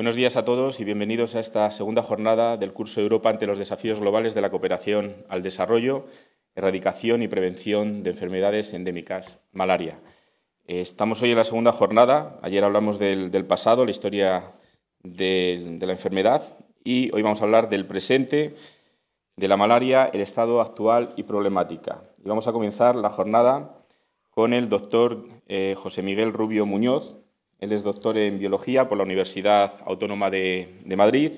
Buenos días a todos y bienvenidos a esta segunda jornada del curso Europa ante los desafíos globales de la cooperación al desarrollo, erradicación y prevención de enfermedades endémicas, malaria. Eh, estamos hoy en la segunda jornada, ayer hablamos del, pasado, la historia de, la enfermedad y hoy vamos a hablar del presente, de la malaria, el estado actual y problemática. vamos a comenzar la jornada con el doctor eh, José Miguel Rubio Muñoz, él es doctor en biología por la Universidad Autónoma de, Madrid.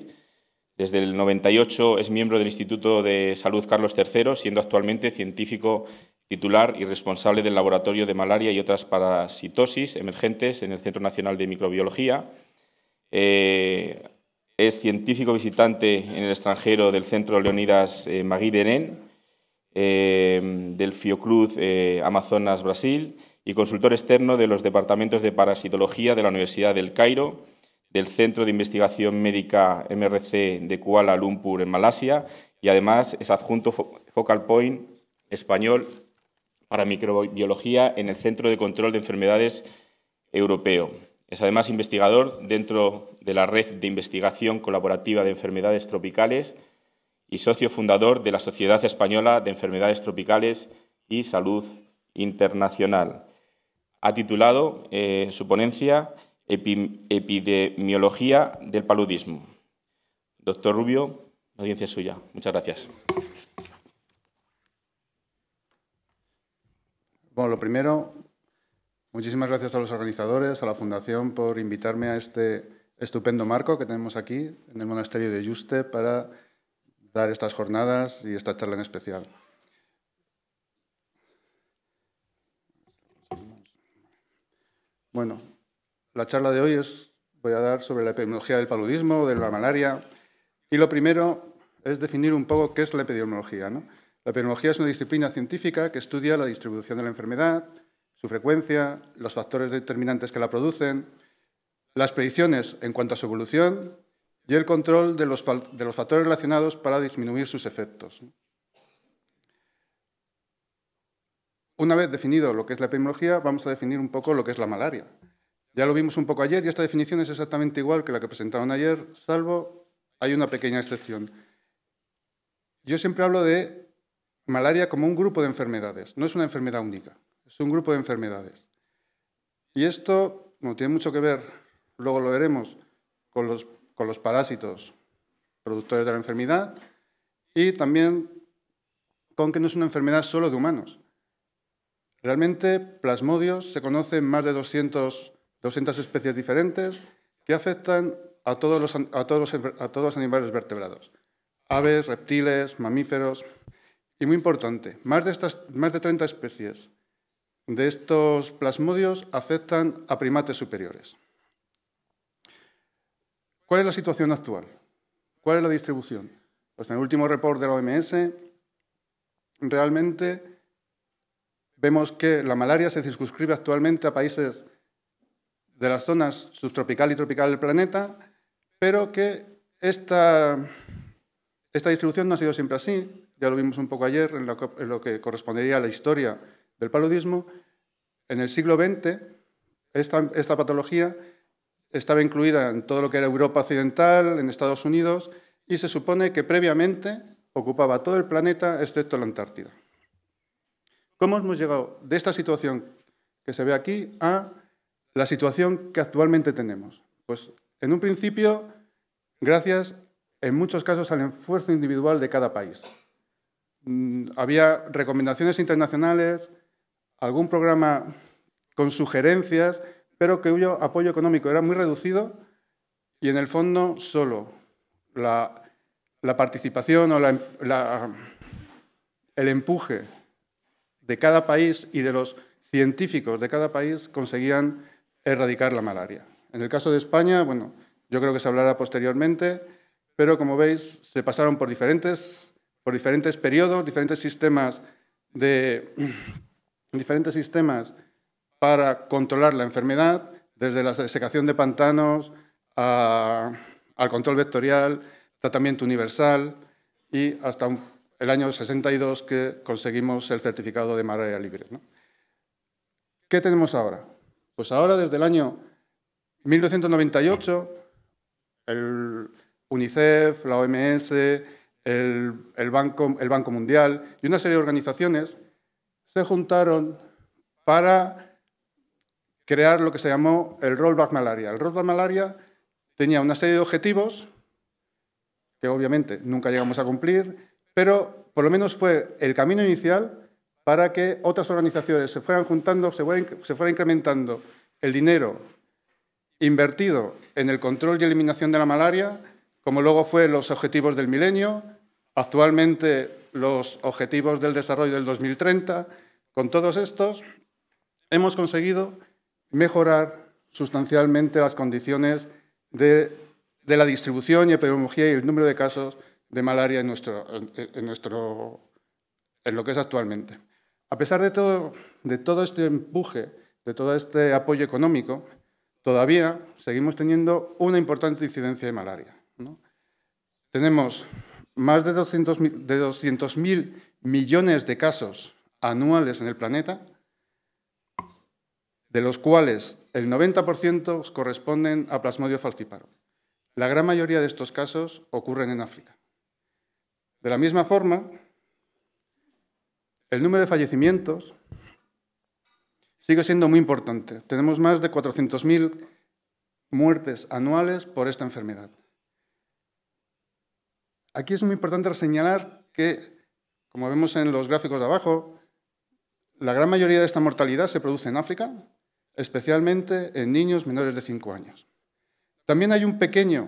Desde el 98 es miembro del Instituto de Salud Carlos III, siendo actualmente científico titular y responsable del Laboratorio de Malaria y otras parasitosis emergentes en el Centro Nacional de Microbiología. Eh, es científico visitante en el extranjero del Centro Leonidas eh, Magui de Enén, eh, del Fiocruz eh, Amazonas Brasil y consultor externo de los departamentos de parasitología de la Universidad del Cairo, del Centro de Investigación Médica MRC de Kuala Lumpur en Malasia y además es adjunto Focal Point español para microbiología en el Centro de Control de Enfermedades Europeo. Es además investigador dentro de la Red de Investigación Colaborativa de Enfermedades Tropicales y socio fundador de la Sociedad Española de Enfermedades Tropicales y Salud Internacional ha titulado eh, su ponencia Epidemiología del paludismo. Doctor Rubio, la audiencia es suya. Muchas gracias. Bueno, lo primero, muchísimas gracias a los organizadores, a la Fundación, por invitarme a este estupendo marco que tenemos aquí en el monasterio de Yuste para dar estas jornadas y esta charla en especial. Bueno, la charla de hoy es, voy a dar sobre la epidemiología del paludismo, de la malaria. Y lo primero es definir un poco qué es la epidemiología. La epidemiología es una disciplina científica que estudia la distribución de la enfermedad, su frecuencia, los factores determinantes que la producen, las predicciones en cuanto a su evolución y el control de los, factores relacionados para disminuir sus efectos. Una vez definido lo que es la epidemiología, vamos a definir un poco lo que es la malaria. Ya lo vimos un poco ayer y esta definición es exactamente igual que la que presentaron ayer, salvo hay una pequeña excepción. Yo siempre hablo de malaria como un grupo de enfermedades, no es una enfermedad única, es un grupo de enfermedades. Y esto tiene mucho que ver, luego lo veremos, con los, con los parásitos productores de la enfermedad y también con que no es una enfermedad solo de humanos. Realmente, plasmodios se conocen más de 200, especies diferentes que afectan a todos, los, animales vertebrados, aves, reptiles, mamíferos. Y muy importante, más de, más de 30 especies de estos plasmodios afectan a primates superiores. ¿Cuál es la situación actual? ¿Cuál es la distribución? Pues en el último report de la OMS, realmente vemos que la malaria se circunscribe actualmente a países de las zonas subtropical y tropical del planeta, pero que esta, esta distribución no ha sido siempre así. Ya lo vimos un poco ayer en lo, que, correspondería a la historia del paludismo. En el siglo XX, esta patología estaba incluida en todo lo que era Europa Occidental, en Estados Unidos, y se supone que previamente ocupaba todo el planeta excepto la Antártida. ¿Cómo hemos llegado de esta situación que se ve aquí a la situación que actualmente tenemos? Pues en un principio, gracias en muchos casos al esfuerzo individual de cada país. Mm, había recomendaciones internacionales, algún programa con sugerencias, pero que hubo apoyo económico, era muy reducido y en el fondo solo la, participación o el empuje de cada país y de los científicos de cada país conseguían erradicar la malaria. En el caso de España, bueno, yo creo que se hablará posteriormente, pero como veis, se pasaron por diferentes, por diferentes periodos, diferentes sistemas, de, diferentes sistemas para controlar la enfermedad, desde la secación de pantanos al control vectorial, tratamiento universal y hasta un el año 62 que conseguimos el certificado de malaria libre. ¿Qué tenemos ahora? Pues ahora, desde el año 1998, el UNICEF, la OMS, el Banco Mundial y una serie de organizaciones se juntaron para crear lo que se llamó el Rollback Malaria. El Rollback Malaria tenía una serie de objetivos que obviamente nunca llegamos a cumplir, pero por lo menos fue el camino inicial para que otras organizaciones se fueran juntando, se fuera, incrementando el dinero invertido en el control y eliminación de la malaria, como luego fue los objetivos del milenio, actualmente los objetivos del desarrollo del 2030. Con todos estos hemos conseguido mejorar sustancialmente las condiciones de, de la distribución y epidemiología y el número de casos de malaria en, nuestro, en, nuestro, en lo que es actualmente. A pesar de todo, de todo este empuje, de todo este apoyo económico, todavía seguimos teniendo una importante incidencia de malaria. Tenemos más de 200.000 millones de casos anuales en el planeta, de los cuales el 90% corresponden a plasmodio falciparum. La gran mayoría de estos casos ocurren en África. De la misma forma, el número de fallecimientos sigue siendo muy importante. Tenemos más de 400.000 muertes anuales por esta enfermedad. Aquí es muy importante señalar que, como vemos en los gráficos de abajo, la gran mayoría de esta mortalidad se produce en África, especialmente en niños menores de 5 años. También hay un pequeño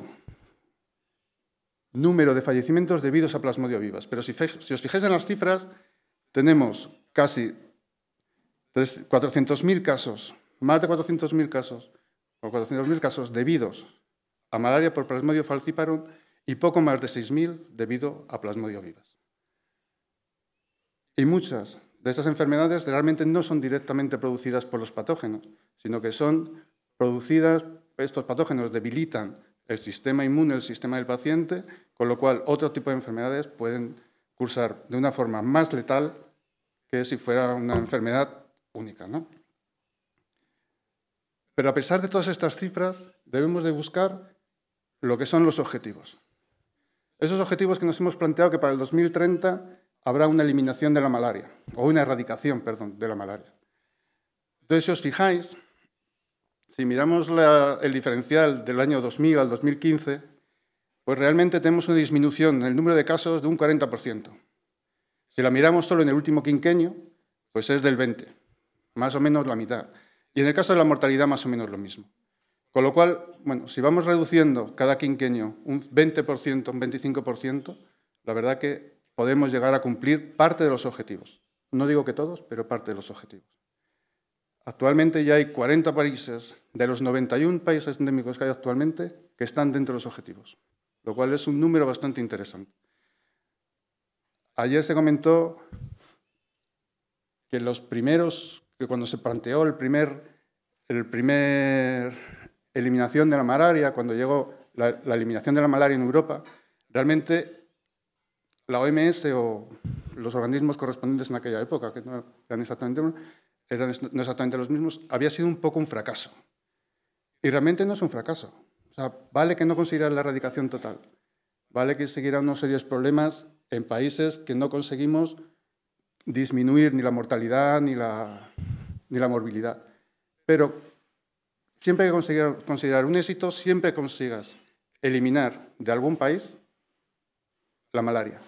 número de fallecimientos debidos a plasmodio vivas. Pero si, os fijáis en las cifras, tenemos casi 400.000 casos, más de 400.000 casos, o 400.000 casos debidos a malaria por plasmodio falciparum y poco más de 6.000 debido a plasmodio vivas. Y muchas de estas enfermedades realmente no son directamente producidas por los patógenos, sino que son producidas, estos patógenos debilitan el sistema inmune, el sistema del paciente, con lo cual, otro tipo de enfermedades pueden cursar de una forma más letal que si fuera una enfermedad única. Pero a pesar de todas estas cifras, debemos de buscar lo que son los objetivos. Esos objetivos que nos hemos planteado que para el 2030 habrá una eliminación de la malaria, o una erradicación, perdón, de la malaria. Entonces, si os fijáis, si miramos el diferencial del año 2000 al 2015, pues realmente tenemos una disminución en el número de casos de un 40%. Si la miramos solo en el último quinquenio, pues es del 20%, más o menos la mitad. Y en el caso de la mortalidad, más o menos lo mismo. Con lo cual, bueno, si vamos reduciendo cada quinquenio un 20%, un 25%, la verdad que podemos llegar a cumplir parte de los objetivos. No digo que todos, pero parte de los objetivos. Actualmente ya hay 40 países de los 91 países endémicos que hay actualmente que están dentro de los objetivos lo cual es un número bastante interesante. Ayer se comentó que los primeros, que cuando se planteó el primer, el primer eliminación de la malaria, cuando llegó la, eliminación de la malaria en Europa, realmente la OMS o los organismos correspondientes en aquella época, que no eran exactamente, exactamente los mismos, había sido un poco un fracaso. Y realmente no es un fracaso. O sea, vale que no consigas la erradicación total, vale que seguirán unos serios problemas en países que no conseguimos disminuir ni la mortalidad ni la, morbilidad. Pero siempre que considerar, considerar un éxito, siempre consigas eliminar de algún país la malaria.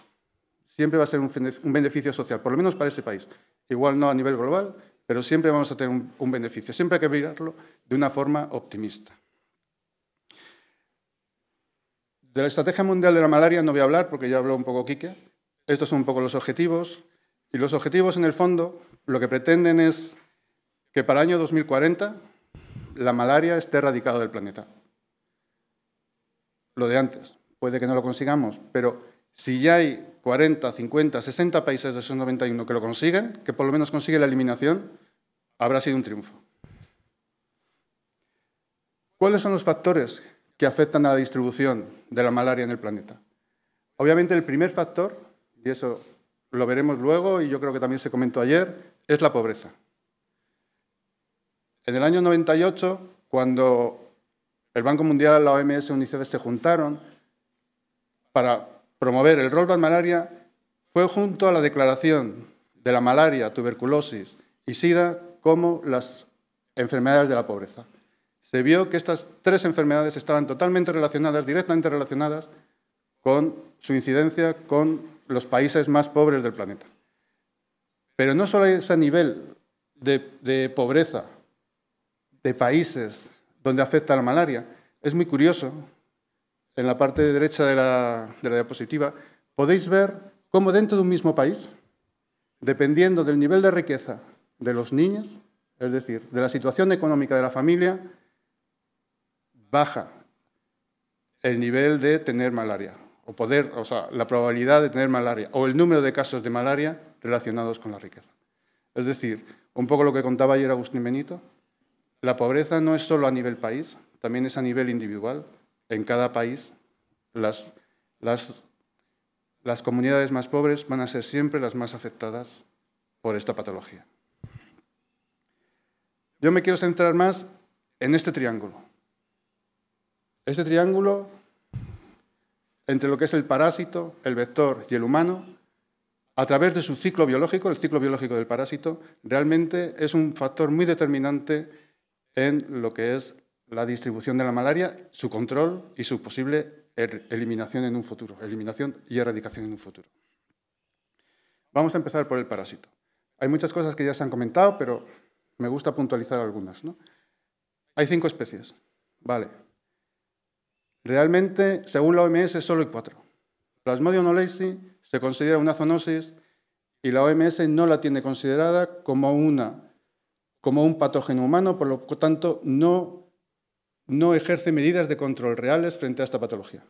Siempre va a ser un, beneficio social, por lo menos para ese país. Igual no a nivel global, pero siempre vamos a tener un beneficio. Siempre hay que mirarlo de una forma optimista. De la Estrategia Mundial de la Malaria no voy a hablar porque ya habló un poco Quique. Estos son un poco los objetivos. Y los objetivos, en el fondo, lo que pretenden es que para el año 2040 la malaria esté erradicada del planeta. Lo de antes. Puede que no lo consigamos, pero si ya hay 40, 50, 60 países de esos 91 que lo consiguen, que por lo menos consigue la eliminación, habrá sido un triunfo. ¿Cuáles son los factores que afectan a la distribución de la malaria en el planeta. Obviamente el primer factor, y eso lo veremos luego y yo creo que también se comentó ayer, es la pobreza. En el año 98, cuando el Banco Mundial, la OMS y UNICEF se juntaron para promover el rol la malaria, fue junto a la declaración de la malaria, tuberculosis y SIDA como las enfermedades de la pobreza se vio que estas tres enfermedades estaban totalmente relacionadas, directamente relacionadas, con su incidencia con los países más pobres del planeta. Pero no solo es ese nivel de, pobreza, de países donde afecta la malaria, es muy curioso, en la parte derecha de la, de la diapositiva, podéis ver cómo dentro de un mismo país, dependiendo del nivel de riqueza de los niños, es decir, de la situación económica de la familia, baja el nivel de tener malaria, o poder, o sea, la probabilidad de tener malaria, o el número de casos de malaria relacionados con la riqueza. Es decir, un poco lo que contaba ayer Agustín Benito, la pobreza no es solo a nivel país, también es a nivel individual. En cada país, las comunidades más pobres van a ser siempre las más afectadas por esta patología. Yo me quiero centrar más en este triángulo, este triángulo entre lo que es el parásito, el vector y el humano, a través de su ciclo biológico, el ciclo biológico del parásito, realmente es un factor muy determinante en lo que es la distribución de la malaria, su control y su posible er, eliminación en un futuro, eliminación y erradicación en un futuro. Vamos a empezar por el parásito. Hay muchas cosas que ya se han comentado, pero me gusta puntualizar algunas. Hay cinco especies. Vale, Realmente, según la OMS, solo hay cuatro. Plasmodium oleisi se considera una zoonosis y la OMS no la tiene considerada como, una, como un patógeno humano, por lo tanto, no, no ejerce medidas de control reales frente a esta patología.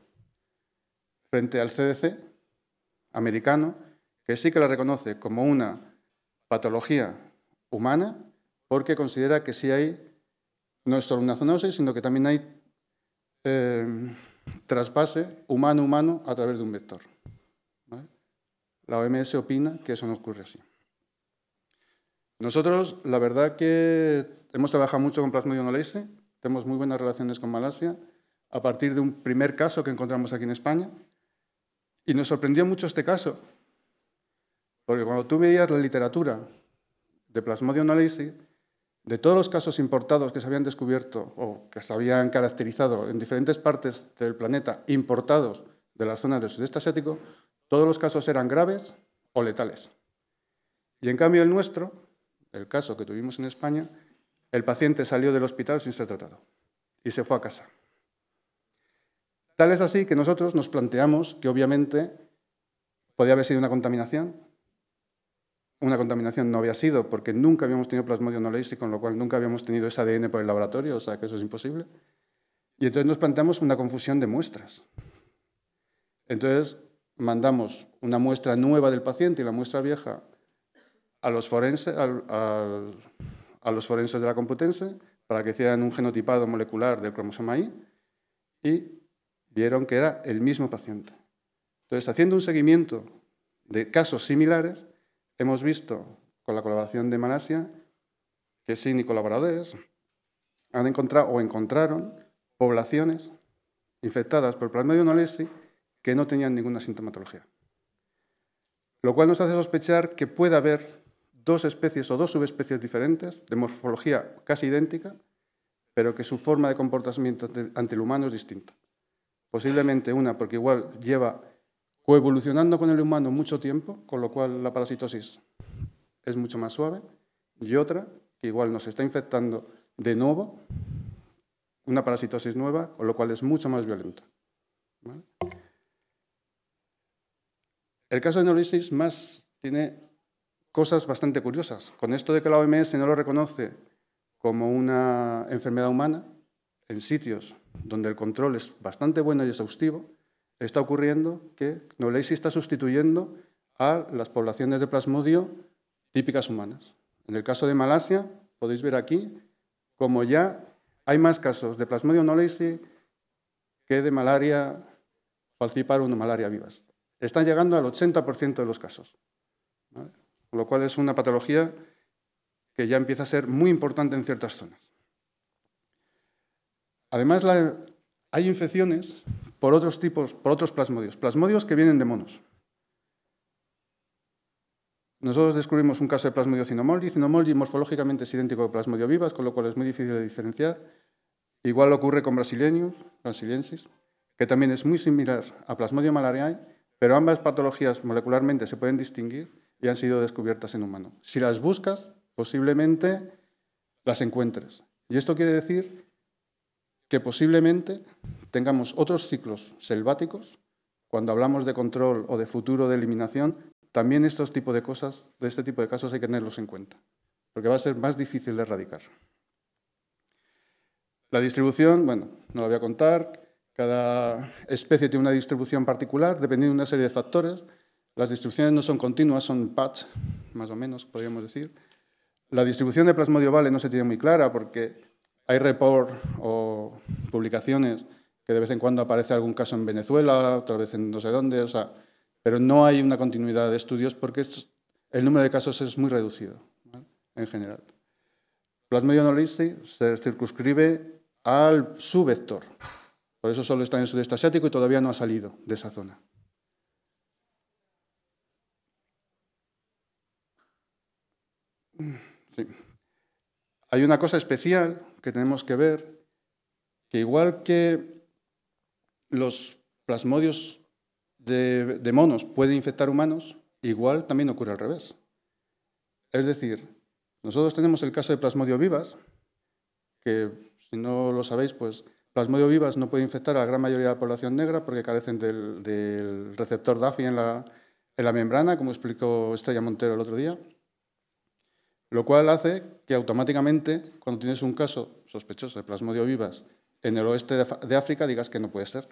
Frente al CDC americano, que sí que la reconoce como una patología humana, porque considera que sí hay no es solo una zoonosis, sino que también hay Em, traspase humano-humano a través de un vector. La OMS opina que eso no ocurre así. Nosotros, la verdad que hemos trabajado mucho con Plasmodium tenemos muy buenas relaciones con Malasia, a partir de un primer caso que encontramos aquí en España, y nos sorprendió mucho este caso, porque cuando tú veías la literatura de Plasmodium de todos los casos importados que se habían descubierto o que se habían caracterizado en diferentes partes del planeta importados de las zonas del sudeste asiático, todos los casos eran graves o letales. Y en cambio el nuestro, el caso que tuvimos en España, el paciente salió del hospital sin ser tratado y se fue a casa. Tal es así que nosotros nos planteamos que obviamente podía haber sido una contaminación, una contaminación no había sido, porque nunca habíamos tenido plasmodio y con lo cual nunca habíamos tenido ese ADN por el laboratorio, o sea que eso es imposible. Y entonces nos planteamos una confusión de muestras. Entonces mandamos una muestra nueva del paciente y la muestra vieja a los forenses, a los forenses de la Computense para que hicieran un genotipado molecular del cromosoma I y vieron que era el mismo paciente. Entonces, haciendo un seguimiento de casos similares, Hemos visto con la colaboración de Malasia que sí, ni colaboradores han encontrado o encontraron poblaciones infectadas por el plasmodium lesión que no tenían ninguna sintomatología. Lo cual nos hace sospechar que puede haber dos especies o dos subespecies diferentes, de morfología casi idéntica, pero que su forma de comportamiento ante el humano es distinta. Posiblemente una porque igual lleva evolucionando con el humano mucho tiempo, con lo cual la parasitosis es mucho más suave, y otra que igual nos está infectando de nuevo, una parasitosis nueva, con lo cual es mucho más violenta. El caso de neurosis más tiene cosas bastante curiosas. Con esto de que la OMS no lo reconoce como una enfermedad humana, en sitios donde el control es bastante bueno y exhaustivo, está ocurriendo que Nolaisi está sustituyendo a las poblaciones de plasmodio típicas humanas. En el caso de Malasia, podéis ver aquí como ya hay más casos de plasmodio Nolaisi que de malaria falciparum o malaria vivas. Están llegando al 80% de los casos, lo cual es una patología que ya empieza a ser muy importante en ciertas zonas. Además, hay infecciones por otros tipos, por otros plasmodios, plasmodios que vienen de monos. Nosotros descubrimos un caso de plasmodio cinomoldi. Cinomoldi morfológicamente es idéntico a plasmodio vivas, con lo cual es muy difícil de diferenciar. Igual ocurre con brasileños, brasiliensis, que también es muy similar a plasmodio malariae, pero ambas patologías molecularmente se pueden distinguir y han sido descubiertas en humanos. Si las buscas, posiblemente las encuentres. Y esto quiere decir que posiblemente tengamos otros ciclos selváticos, cuando hablamos de control o de futuro de eliminación, también estos tipos de cosas, de este tipo de casos hay que tenerlos en cuenta, porque va a ser más difícil de erradicar. La distribución, bueno, no la voy a contar, cada especie tiene una distribución particular, dependiendo de una serie de factores. Las distribuciones no son continuas, son patch, más o menos, podríamos decir. La distribución de plasmodio vale no se tiene muy clara porque hay report o publicaciones que de vez en cuando aparece algún caso en Venezuela, otra vez en no sé dónde, pero no hay una continuidad de estudios porque el número de casos es muy reducido en general. Plasmodium knowledge se circunscribe al subvector, por eso solo está en el sudeste asiático y todavía no ha salido de esa zona. Hay una cosa especial que tenemos que ver, que igual que los plasmodios de, monos pueden infectar humanos, igual también ocurre al revés. Es decir, nosotros tenemos el caso de plasmodio vivas, que si no lo sabéis, pues plasmodio vivas no puede infectar a la gran mayoría de la población negra porque carecen del, receptor DAFI en la, en la membrana, como explicó Estrella Montero el otro día, lo cual hace que automáticamente, cuando tienes un caso sospechoso de plasmodio vivas en el oeste de África digas que no puede ser.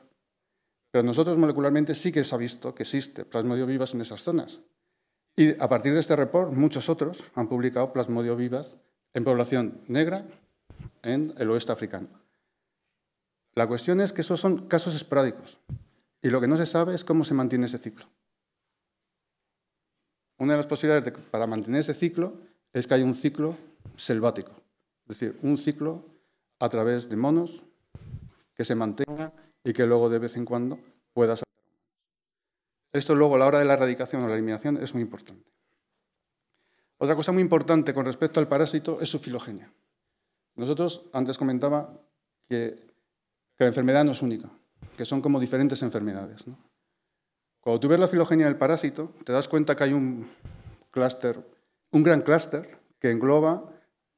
Pero nosotros molecularmente sí que se ha visto que existe plasmodio vivas en esas zonas. Y a partir de este report, muchos otros han publicado plasmodio vivas en población negra en el oeste africano. La cuestión es que esos son casos esporádicos y lo que no se sabe es cómo se mantiene ese ciclo. Una de las posibilidades para mantener ese ciclo es que hay un ciclo selvático, es decir, un ciclo a través de monos, que se mantenga y que luego de vez en cuando pueda salir. Esto luego a la hora de la erradicación o la eliminación es muy importante. Otra cosa muy importante con respecto al parásito es su filogenia. Nosotros antes comentaba que, la enfermedad no es única, que son como diferentes enfermedades. Cuando tú ves la filogenia del parásito, te das cuenta que hay un clúster, un gran clúster que engloba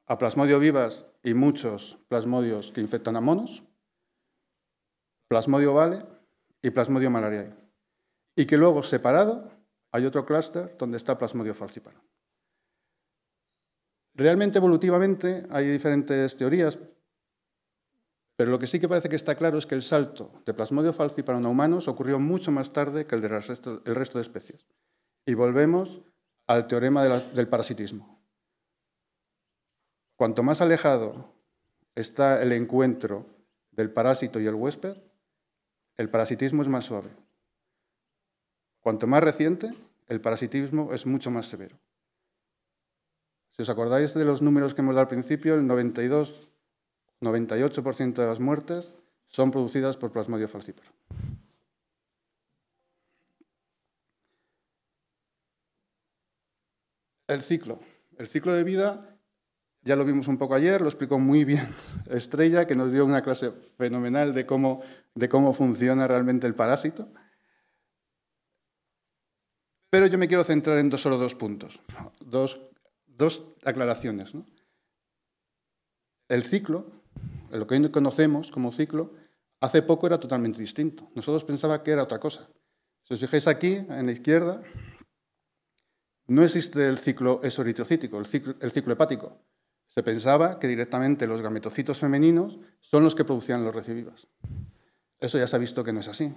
a plasmodio vivas y muchos plasmodios que infectan a monos, Plasmodio Vale y Plasmodio malariae. Y que luego, separado, hay otro clúster donde está Plasmodio falciparum. Realmente, evolutivamente, hay diferentes teorías, pero lo que sí que parece que está claro es que el salto de Plasmodio falciparum a humanos ocurrió mucho más tarde que el del resto, de especies. Y volvemos al teorema del parasitismo. Cuanto más alejado está el encuentro del parásito y el huésped, el parasitismo es más suave. Cuanto más reciente, el parasitismo es mucho más severo. Si os acordáis de los números que hemos dado al principio, el 92, 98% de las muertes son producidas por Plasmodium falciparum. El ciclo. El ciclo de vida ya lo vimos un poco ayer, lo explicó muy bien Estrella, que nos dio una clase fenomenal de cómo, de cómo funciona realmente el parásito. Pero yo me quiero centrar en dos, solo dos puntos, dos, aclaraciones. El ciclo, lo que hoy conocemos como ciclo, hace poco era totalmente distinto. Nosotros pensábamos que era otra cosa. Si os fijáis aquí, en la izquierda, no existe el ciclo esoritrocítico, el ciclo hepático. Se pensaba que directamente los gametocitos femeninos son los que producían los recibivas. Eso ya se ha visto que no es así.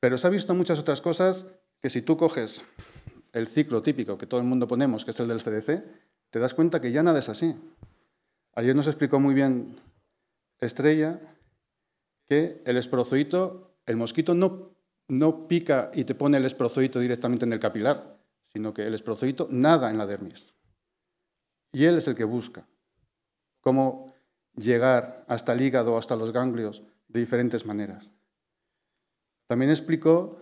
Pero se ha visto muchas otras cosas que si tú coges el ciclo típico que todo el mundo ponemos, que es el del CDC, te das cuenta que ya nada es así. Ayer nos explicó muy bien Estrella que el esprozoito el mosquito no, no pica y te pone el esprozoito directamente en el capilar, sino que el esprozoito nada en la dermis. Y Él es el que busca cómo llegar hasta el hígado, hasta los ganglios, de diferentes maneras. También explicó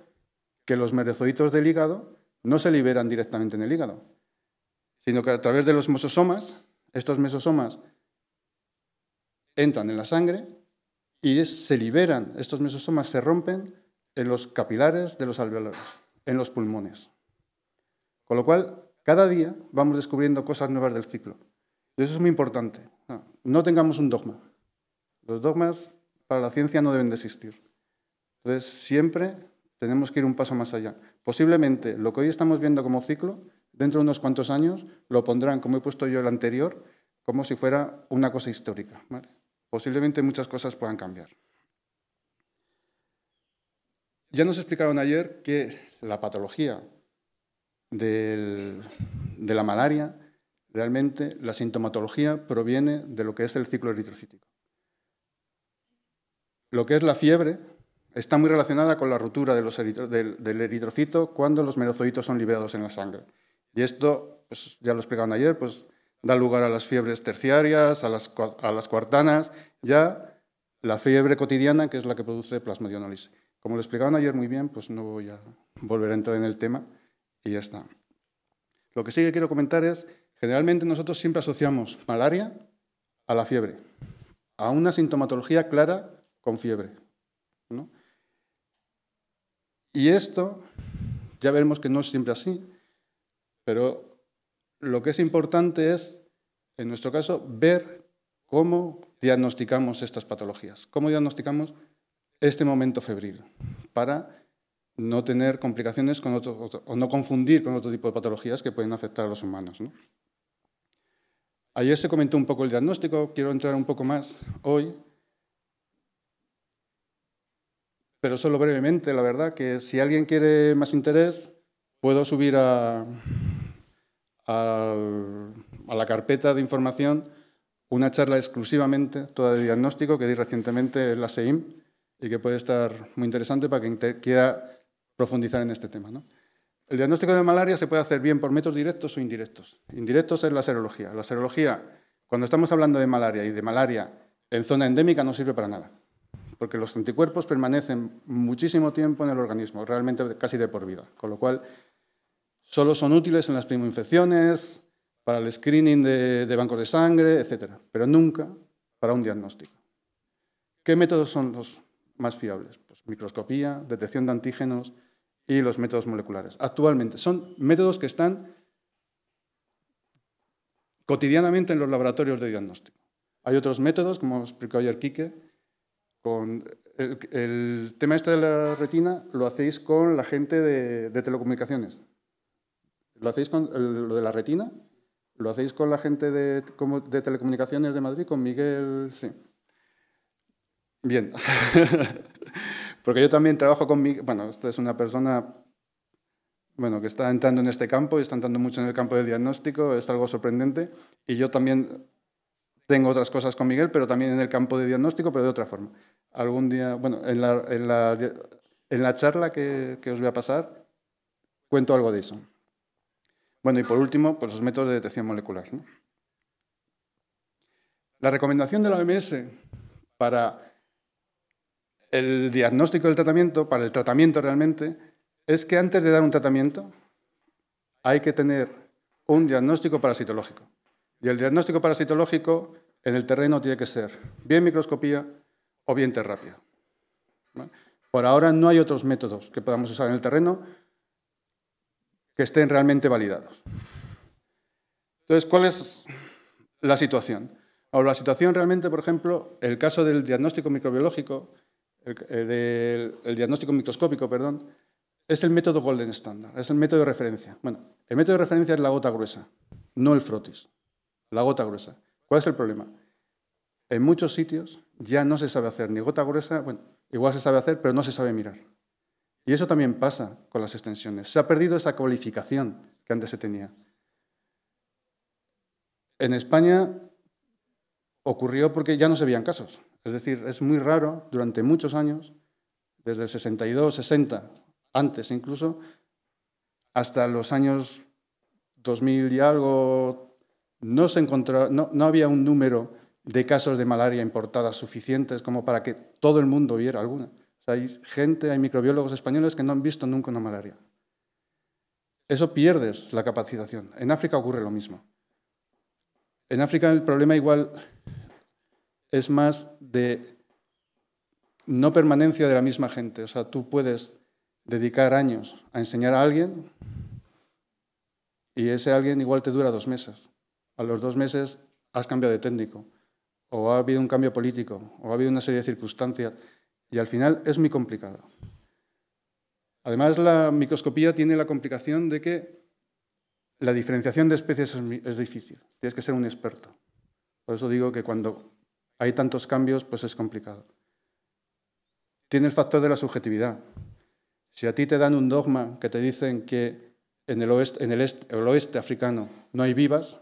que los merezoitos del hígado no se liberan directamente en el hígado, sino que a través de los mesosomas, estos mesosomas entran en la sangre y se liberan, estos mesosomas se rompen en los capilares de los alveolos, en los pulmones. Con lo cual, cada día vamos descubriendo cosas nuevas del ciclo. Y eso es muy importante. No tengamos un dogma. Los dogmas para la ciencia no deben de existir. Entonces, siempre tenemos que ir un paso más allá. Posiblemente lo que hoy estamos viendo como ciclo, dentro de unos cuantos años, lo pondrán, como he puesto yo el anterior, como si fuera una cosa histórica. Posiblemente muchas cosas puedan cambiar. Ya nos explicaron ayer que la patología de la malaria, realmente la sintomatología proviene de lo que es el ciclo eritrocítico. Lo que es la fiebre está muy relacionada con la ruptura del, eritrocito cuando los merozoitos son liberados en la sangre. Y esto, pues, ya lo explicaron ayer, pues da lugar a las fiebres terciarias, a las, cuartanas, ya la fiebre cotidiana, que es la que produce plasmodiólisis. Como lo explicaron ayer muy bien, pues no voy a volver a entrar en el tema y ya está. Lo que sí que quiero comentar es, generalmente nosotros siempre asociamos malaria a la fiebre, a una sintomatología clara con fiebre. Y esto, ya veremos que no es siempre así, pero lo que es importante es, en nuestro caso, ver cómo diagnosticamos estas patologías, cómo diagnosticamos este momento febril, para no tener complicaciones con otro, o no confundir con otro tipo de patologías que pueden afectar a los humanos. Ayer se comentó un poco el diagnóstico, quiero entrar un poco más hoy, pero solo brevemente, la verdad, que si alguien quiere más interés, puedo subir a, a, la carpeta de información una charla exclusivamente, toda de diagnóstico, que di recientemente en la SEIM, y que puede estar muy interesante para quien quiera profundizar en este tema. El diagnóstico de malaria se puede hacer bien por métodos directos o indirectos. Indirectos es la serología. La serología, cuando estamos hablando de malaria y de malaria en zona endémica, no sirve para nada, porque los anticuerpos permanecen muchísimo tiempo en el organismo, realmente casi de por vida, con lo cual solo son útiles en las primoinfecciones, para el screening de, de bancos de sangre, etc., pero nunca para un diagnóstico. ¿Qué métodos son los más fiables? microscopía, detección de antígenos y los métodos moleculares. Actualmente son métodos que están cotidianamente en los laboratorios de diagnóstico. Hay otros métodos, como explicó ayer Quique, con el, tema este de la retina lo hacéis con la gente de, telecomunicaciones. Lo hacéis con lo de la retina, lo hacéis con la gente de, de telecomunicaciones de Madrid, con Miguel, sí. Bien. Porque yo también trabajo con Miguel, Bueno, esta es una persona bueno, que está entrando en este campo y está entrando mucho en el campo de diagnóstico, es algo sorprendente. Y yo también tengo otras cosas con Miguel, pero también en el campo de diagnóstico, pero de otra forma. Algún día, bueno, en la, charla que, os voy a pasar, cuento algo de eso. Bueno, y por último, pues los métodos de detección molecular. La recomendación de la OMS para el diagnóstico del tratamiento, para el tratamiento realmente, es que antes de dar un tratamiento hay que tener un diagnóstico parasitológico. Y el diagnóstico parasitológico en el terreno tiene que ser bien microscopía o bien terapia. Por ahora no hay otros métodos que podamos usar en el terreno que estén realmente validados. Entonces, ¿cuál es la situación? O la situación realmente, por ejemplo, el caso del diagnóstico microbiológico eh, el, diagnóstico microscópico, perdón, es el método Golden Standard, es el método de referencia. Bueno, el método de referencia es la gota gruesa, no el frotis, la gota gruesa. ¿Cuál es el problema? En muchos sitios ya no se sabe hacer ni gota gruesa, bueno, igual se sabe hacer, pero no se sabe mirar. Y eso también pasa con las extensiones. Se ha perdido esa cualificación que antes se tenía. En España ocurrió porque ya no se veían casos. Es decir, es muy raro, durante muchos años, desde el 62, 60, antes incluso, hasta los años 2000 y algo, no, no, había un número de casos de malaria importadas suficientes como para que todo el mundo viera alguna. hay gente, hay microbiólogos españoles que no han visto nunca una malaria. Eso pierdes la capacitación. En África ocurre lo mismo. En África el problema igual es más de no permanencia de la misma gente. O sea, tú puedes dedicar años a enseñar a alguien y ese alguien igual te dura dos meses. A los dos meses has cambiado de técnico o ha habido un cambio político o ha habido una serie de circunstancias y al final es muy complicado. Además, la microscopía tiene la complicación de que la diferenciación de especies es, difícil. Tienes que ser un experto. Por eso digo que cuando hay tantos cambios, pues es complicado. Tiene el factor de la subjetividad. Si a ti te dan un dogma que te dicen que en el oeste, oeste africano no hay vivas,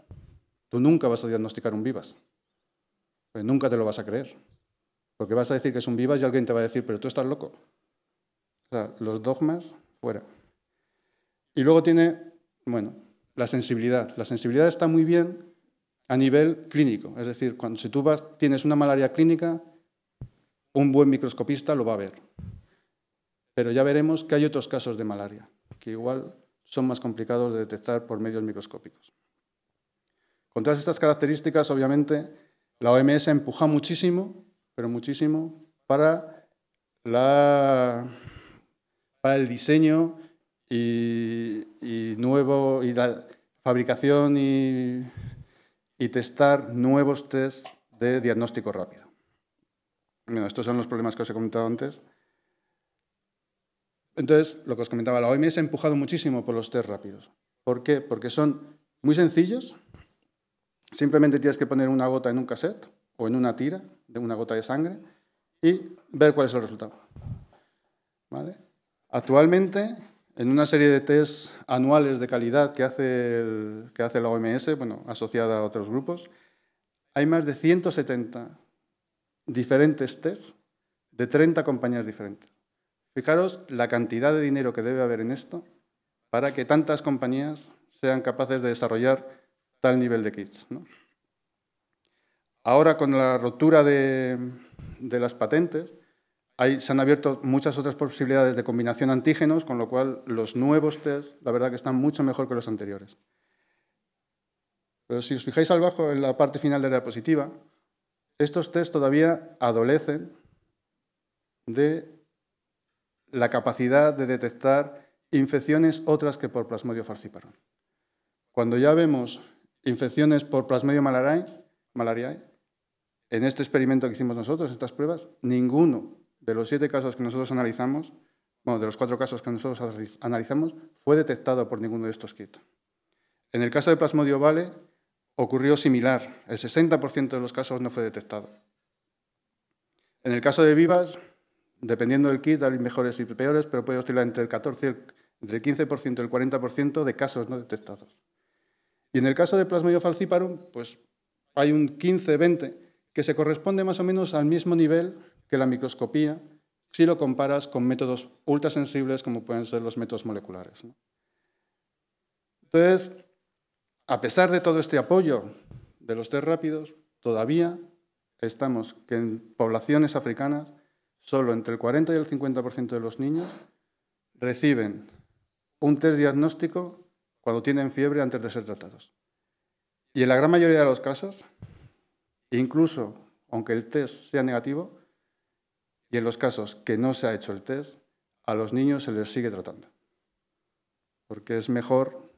tú nunca vas a diagnosticar un vivas. Pues nunca te lo vas a creer. Porque vas a decir que es un vivas y alguien te va a decir, pero tú estás loco. O sea, los dogmas fuera. Y luego tiene, bueno, la sensibilidad. La sensibilidad está muy bien a nivel clínico. Es decir, cuando si tú tienes una malaria clínica, un buen microscopista lo va a ver. Pero ya veremos que hay otros casos de malaria, que igual son más complicados de detectar por medios microscópicos. Con todas estas características, obviamente, la OMS empuja muchísimo, pero muchísimo, para, el diseño y, y, nuevo, y la fabricación y y testar nuevos test de diagnóstico rápido. Bueno, estos son los problemas que os he comentado antes. Entonces, lo que os comentaba, la OMS ha empujado muchísimo por los test rápidos. ¿Por qué? Porque son muy sencillos. Simplemente tienes que poner una gota en un cassette o en una tira de una gota de sangre y ver cuál es el resultado. ¿Vale? Actualmente en una serie de test anuales de calidad que hace, que hace la OMS, bueno, asociada a otros grupos, hay más de 170 diferentes tests de 30 compañías diferentes. Fijaros la cantidad de dinero que debe haber en esto para que tantas compañías sean capaces de desarrollar tal nivel de kits. Ahora, con la rotura de las patentes, se han abierto muchas otras posibilidades de combinación antígenos, con lo cual los nuevos test, la verdad que están mucho mejor que los anteriores. Pero si os fijáis al bajo, en la parte final de la diapositiva, estos test todavía adolecen de la capacidad de detectar infecciones otras que por plasmodio falciparum. Cuando ya vemos infecciones por plasmodio malariae, en este experimento que hicimos nosotros, estas pruebas, ninguno de los siete casos que nosotros analizamos, bueno, de los cuatro casos que nosotros analizamos, fue detectado por ninguno de estos kits. En el caso de Plasmodio Vale ocurrió similar, el 60% de los casos no fue detectado. En el caso de Vivas, dependiendo del kit, hay mejores y peores, pero puede oscilar entre el 14 entre el 15% y el 40% de casos no detectados. Y en el caso de Plasmodio falciparum, pues hay un 15-20 que se corresponde más o menos al mismo nivel que la microscopía si lo comparas con métodos ultrasensibles como pueden ser los métodos moleculares. Entonces, a pesar de todo este apoyo de los test rápidos, todavía estamos que en poblaciones africanas solo entre el 40 y el 50% de los niños reciben un test diagnóstico cuando tienen fiebre antes de ser tratados. Y en la gran mayoría de los casos, incluso aunque el test sea negativo, y en los casos que no se ha hecho el test, a los niños se les sigue tratando. Porque es mejor,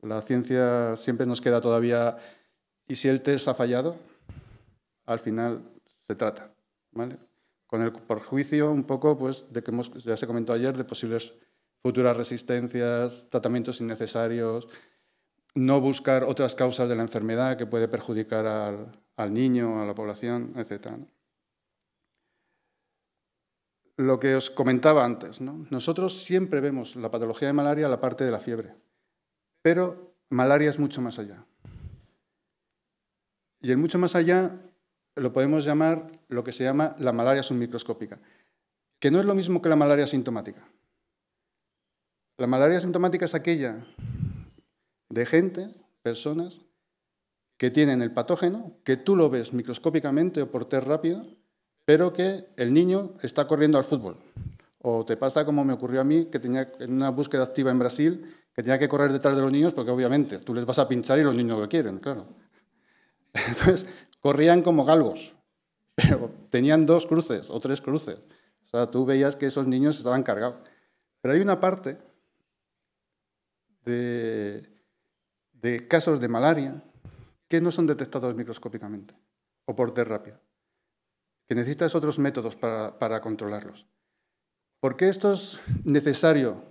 la ciencia siempre nos queda todavía, y si el test ha fallado, al final se trata, Con el perjuicio un poco, pues, de que ya se comentó ayer, de posibles futuras resistencias, tratamientos innecesarios, no buscar otras causas de la enfermedad que puede perjudicar al, niño, a la población, etc lo que os comentaba antes. Nosotros siempre vemos la patología de malaria, a la parte de la fiebre, pero malaria es mucho más allá. Y el mucho más allá lo podemos llamar lo que se llama la malaria submicroscópica, que no es lo mismo que la malaria sintomática. La malaria sintomática es aquella de gente, personas, que tienen el patógeno, que tú lo ves microscópicamente o por test rápido, pero que el niño está corriendo al fútbol. O te pasa como me ocurrió a mí, que tenía en una búsqueda activa en Brasil, que tenía que correr detrás de los niños, porque obviamente tú les vas a pinchar y los niños lo quieren, claro. Entonces, corrían como galgos, pero tenían dos cruces o tres cruces. O sea, tú veías que esos niños estaban cargados. Pero hay una parte de, casos de malaria que no son detectados microscópicamente o por test necesitas otros métodos para, para controlarlos. ¿Por qué esto es necesario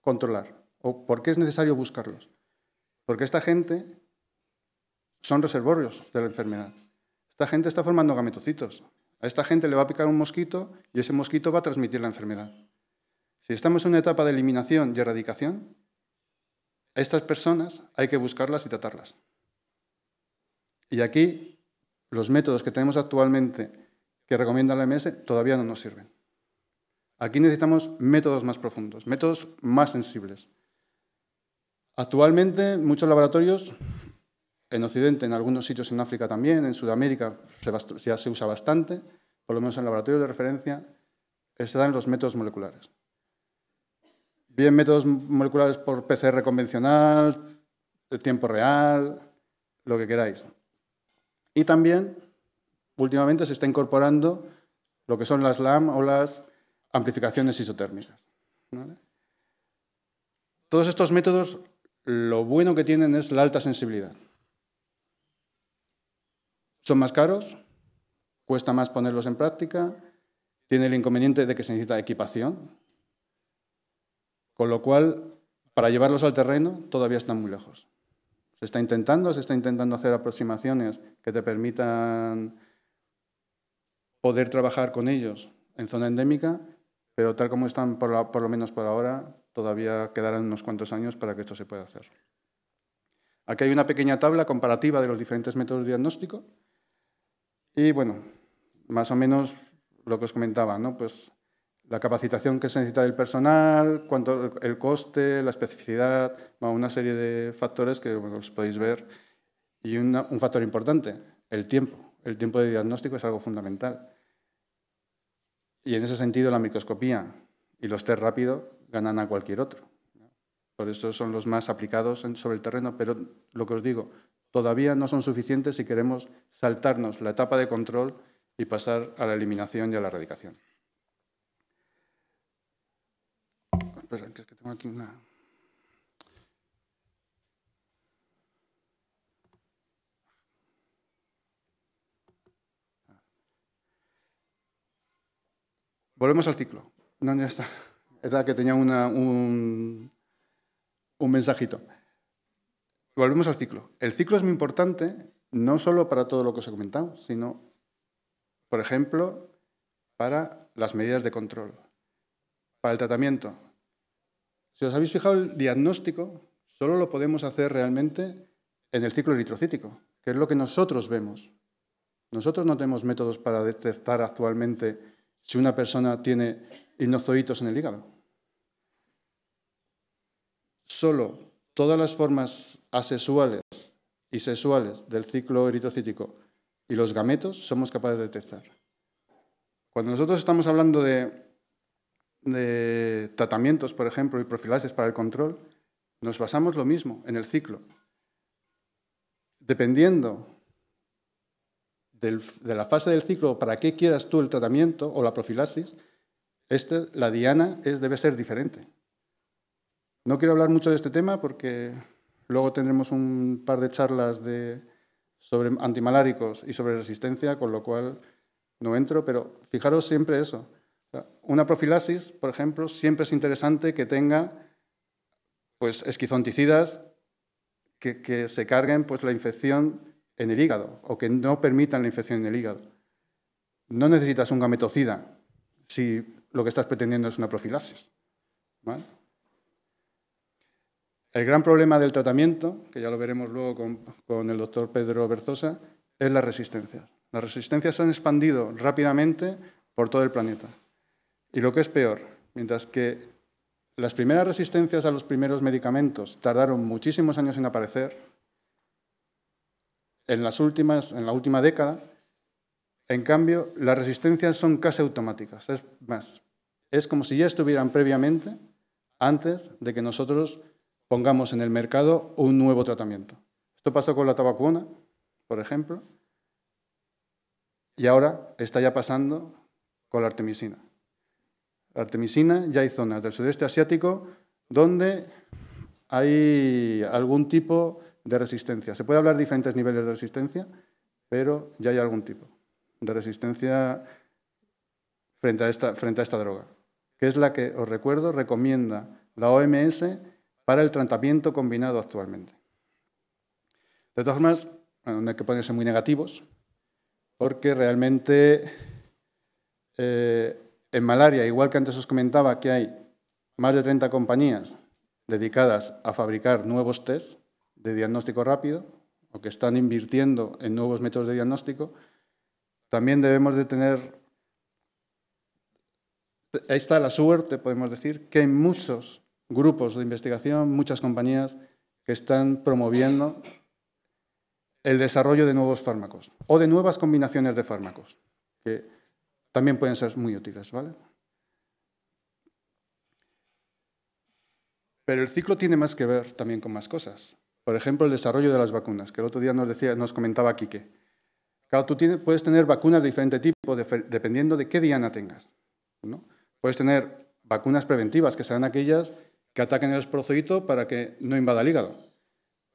controlar? ¿O por qué es necesario buscarlos? Porque esta gente son reservorios de la enfermedad. Esta gente está formando gametocitos. A esta gente le va a picar un mosquito y ese mosquito va a transmitir la enfermedad. Si estamos en una etapa de eliminación y erradicación, a estas personas hay que buscarlas y tratarlas. Y aquí los métodos que tenemos actualmente que recomienda la MS todavía no nos sirven. Aquí necesitamos métodos más profundos, métodos más sensibles. Actualmente muchos laboratorios en Occidente, en algunos sitios en África también, en Sudamérica ya se usa bastante, por lo menos en laboratorios de referencia, se dan los métodos moleculares. Bien métodos moleculares por PCR convencional, tiempo real, lo que queráis. Y también, últimamente, se está incorporando lo que son las LAM o las amplificaciones isotérmicas. Todos estos métodos, lo bueno que tienen es la alta sensibilidad. Son más caros, cuesta más ponerlos en práctica, tiene el inconveniente de que se necesita equipación, con lo cual, para llevarlos al terreno, todavía están muy lejos. Se está intentando, se está intentando hacer aproximaciones que te permitan poder trabajar con ellos en zona endémica, pero tal como están, por, lo menos por ahora, todavía quedarán unos cuantos años para que esto se pueda hacer. Aquí hay una pequeña tabla comparativa de los diferentes métodos de diagnóstico y, bueno, más o menos lo que os comentaba, ¿no? Pues la capacitación que se necesita del personal, cuánto el coste, la especificidad, una serie de factores que os podéis ver. Y un factor importante, el tiempo. El tiempo de diagnóstico es algo fundamental. Y en ese sentido la microscopía y los test rápidos ganan a cualquier otro. Por eso son los más aplicados sobre el terreno, pero lo que os digo, todavía no son suficientes si queremos saltarnos la etapa de control y pasar a la eliminación y a la erradicación. Espera, es que tengo aquí una... Volvemos al ciclo. No, ya está. verdad que tenía un, un mensajito. Volvemos al ciclo. El ciclo es muy importante, no solo para todo lo que os he comentado, sino, por ejemplo, para las medidas de control, para el tratamiento, si os habéis fijado, el diagnóstico solo lo podemos hacer realmente en el ciclo eritrocítico, que es lo que nosotros vemos. Nosotros no tenemos métodos para detectar actualmente si una persona tiene inozoitos en el hígado. Solo todas las formas asexuales y sexuales del ciclo eritrocítico y los gametos somos capaces de detectar. Cuando nosotros estamos hablando de de eh, tratamientos, por ejemplo, y profilaxis para el control, nos basamos lo mismo en el ciclo. Dependiendo de la fase del ciclo para qué quieras tú el tratamiento o la profilaxis, este, la diana es, debe ser diferente. No quiero hablar mucho de este tema porque luego tendremos un par de charlas sobre antimaláricos y sobre resistencia, con lo cual no entro, pero fijaros siempre eso una profilaxis, por ejemplo, siempre es interesante que tenga pues, que, se carguen pues, la infección en el hígado o que no permitan la infección en el hígado. No necesitas un gametocida si lo que estás pretendiendo es una profilaxis. El gran problema del tratamiento, que ya lo veremos luego con, con el doctor Pedro Berzosa, es la resistencia. Las resistencias se han expandido rápidamente por todo el planeta. Y lo que es peor, mientras que las primeras resistencias a los primeros medicamentos tardaron muchísimos años en aparecer, en, las últimas, en la última década, en cambio, las resistencias son casi automáticas. Es más, es como si ya estuvieran previamente antes de que nosotros pongamos en el mercado un nuevo tratamiento. Esto pasó con la tabacuona, por ejemplo, y ahora está ya pasando con la artemisina artemisina, ya hay zonas del sudeste asiático donde hay algún tipo de resistencia. Se puede hablar de diferentes niveles de resistencia, pero ya hay algún tipo de resistencia frente a esta, frente a esta droga, que es la que, os recuerdo, recomienda la OMS para el tratamiento combinado actualmente. De todas formas, no hay que ponerse muy negativos, porque realmente eh, en malaria, igual que antes os comentaba que hay más de 30 compañías dedicadas a fabricar nuevos test de diagnóstico rápido o que están invirtiendo en nuevos métodos de diagnóstico, también debemos de tener, ahí está la suerte, podemos decir, que hay muchos grupos de investigación, muchas compañías que están promoviendo el desarrollo de nuevos fármacos o de nuevas combinaciones de fármacos. Que también pueden ser muy útiles, ¿vale? Pero el ciclo tiene más que ver también con más cosas. Por ejemplo, el desarrollo de las vacunas, que el otro día nos, decía, nos comentaba Quique. Claro, tú puedes tener vacunas de diferente tipo dependiendo de qué diana tengas. Puedes tener vacunas preventivas, que serán aquellas que ataquen el esprozoito para que no invada el hígado.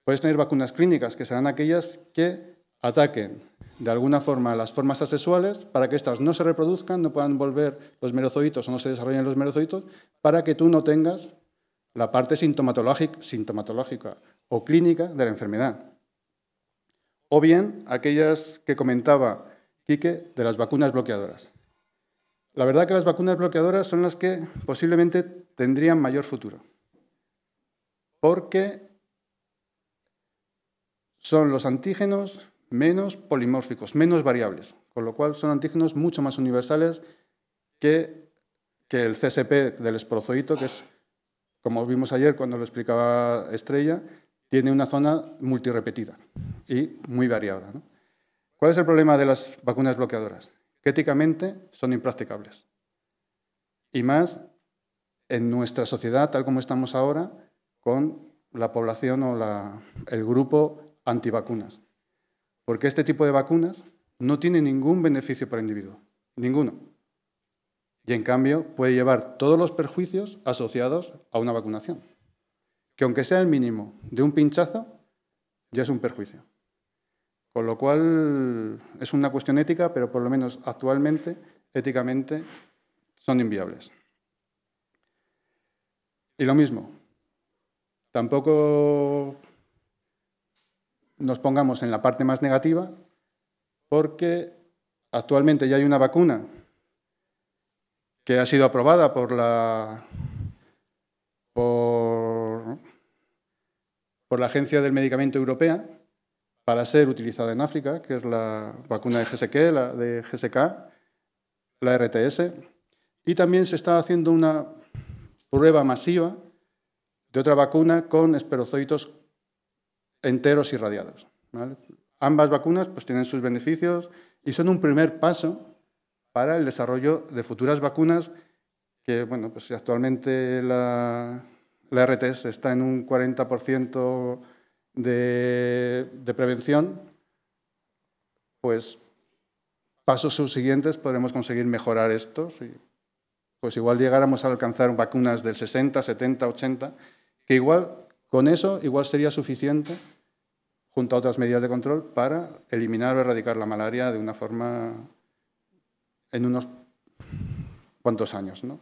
Puedes tener vacunas clínicas, que serán aquellas que ataquen de alguna forma las formas asexuales para que éstas no se reproduzcan, no puedan volver los merozoitos o no se desarrollen los merozoitos, para que tú no tengas la parte sintomatológica, sintomatológica o clínica de la enfermedad. O bien aquellas que comentaba Quique de las vacunas bloqueadoras. La verdad que las vacunas bloqueadoras son las que posiblemente tendrían mayor futuro, porque son los antígenos menos polimórficos, menos variables, con lo cual son antígenos mucho más universales que, que el CSP del esporozoito, que es, como vimos ayer cuando lo explicaba Estrella, tiene una zona multirepetida y muy variada. ¿Cuál es el problema de las vacunas bloqueadoras? Que éticamente son impracticables. Y más en nuestra sociedad, tal como estamos ahora, con la población o el grupo antivacunas porque este tipo de vacunas no tiene ningún beneficio para el individuo, ninguno. Y en cambio puede llevar todos los perjuicios asociados a una vacunación, que aunque sea el mínimo de un pinchazo, ya es un perjuicio. Con lo cual es una cuestión ética, pero por lo menos actualmente, éticamente, son inviables. Y lo mismo, tampoco nos pongamos en la parte más negativa, porque actualmente ya hay una vacuna que ha sido aprobada por la, por, la Agencia del Medicamento Europea para ser utilizada en África, que es la vacuna de GSK, la de GSK, la RTS, y también se está haciendo una prueba masiva de otra vacuna con esperozoitos enteros y radiados. Ambas vacunas pues, tienen sus beneficios y son un primer paso para el desarrollo de futuras vacunas que, bueno, pues actualmente la, la RTS está en un 40% de, de prevención, pues pasos subsiguientes podremos conseguir mejorar estos y pues igual llegáramos a alcanzar vacunas del 60, 70, 80, que igual con eso igual sería suficiente junto a otras medidas de control para eliminar o erradicar la malaria de una forma en unos cuantos años. ¿no?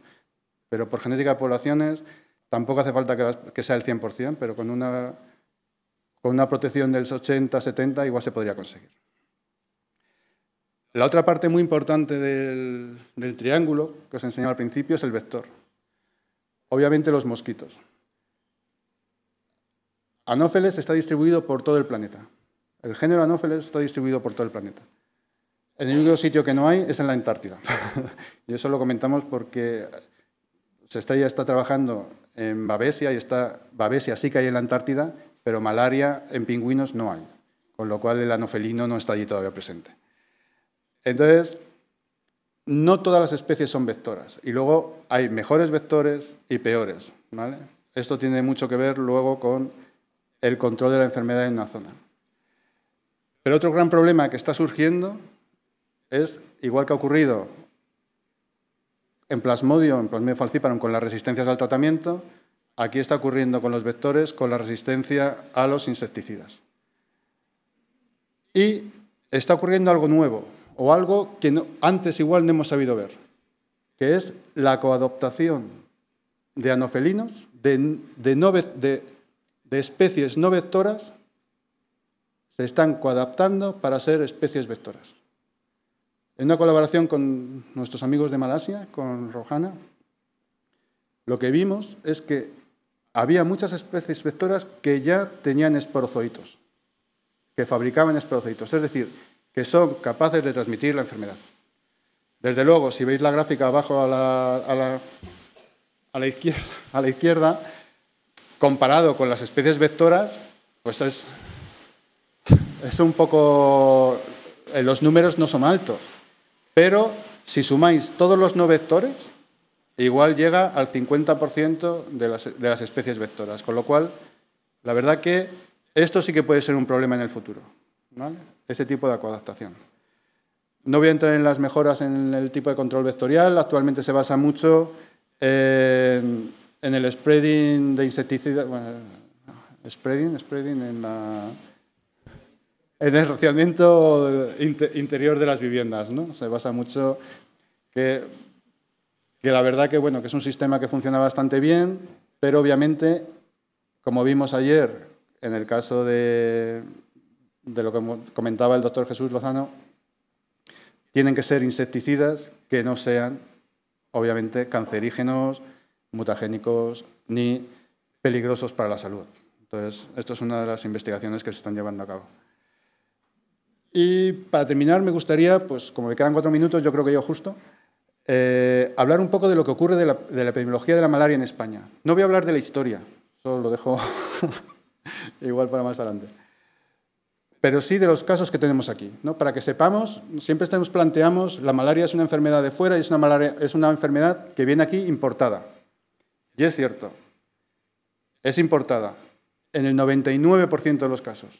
Pero por genética de poblaciones tampoco hace falta que, sea el 100%, pero con una, con una protección del 80, 70 igual se podría conseguir. La otra parte muy importante del, del triángulo que os enseñaba al principio es el vector. Obviamente los mosquitos. Anófeles está distribuido por todo el planeta. El género anófeles está distribuido por todo el planeta. El único sitio que no hay es en la Antártida. y eso lo comentamos porque se está, trabajando en Babesia y está, Babesia sí que hay en la Antártida, pero malaria en pingüinos no hay. Con lo cual el anofelino no está allí todavía presente. Entonces, no todas las especies son vectoras. Y luego hay mejores vectores y peores. Esto tiene mucho que ver luego con el control de la enfermedad en una zona. Pero otro gran problema que está surgiendo es, igual que ha ocurrido en plasmodio, en Plasmodio falciparum, con las resistencias al tratamiento, aquí está ocurriendo con los vectores, con la resistencia a los insecticidas. Y está ocurriendo algo nuevo, o algo que antes igual no hemos sabido ver, que es la coadoptación de anofelinos, de, de, no, de de especies no vectoras se están coadaptando para ser especies vectoras. En una colaboración con nuestros amigos de Malasia, con Rohana, lo que vimos es que había muchas especies vectoras que ya tenían esporozoitos, que fabricaban esporozoitos, es decir, que son capaces de transmitir la enfermedad. Desde luego, si veis la gráfica abajo a la, izquierda, a la izquierda comparado con las especies vectoras, pues es, un poco... Eh, los números no son altos, pero si sumáis todos los no vectores, igual llega al 50% de las, especies vectoras, con lo cual, la verdad que esto sí que puede ser un problema en el futuro, ese tipo de coadaptación. No voy a entrar en las mejoras en el tipo de control vectorial, actualmente se basa mucho en en el spreading de insecticidas, spreading, spreading en, la, en el rociamiento interior de las viviendas, ¿no? Se basa mucho que, que la verdad que, bueno, que es un sistema que funciona bastante bien, pero obviamente, como vimos ayer en el caso de, de lo que comentaba el doctor Jesús Lozano, tienen que ser insecticidas que no sean, obviamente, cancerígenos, mutagénicos ni peligrosos para la salud. Entonces, esto es una de las investigaciones que se están llevando a cabo. Y para terminar, me gustaría, pues como me quedan cuatro minutos, yo creo que yo justo, eh, hablar un poco de lo que ocurre de la, epidemiología de la malaria en España. No voy a hablar de la historia, solo lo dejo igual para más adelante. Pero sí de los casos que tenemos aquí. ¿no? Para que sepamos, siempre estamos planteamos, la malaria es una enfermedad de fuera y es una, es una enfermedad que viene aquí importada. Y es cierto, es importada en el 99% de los casos.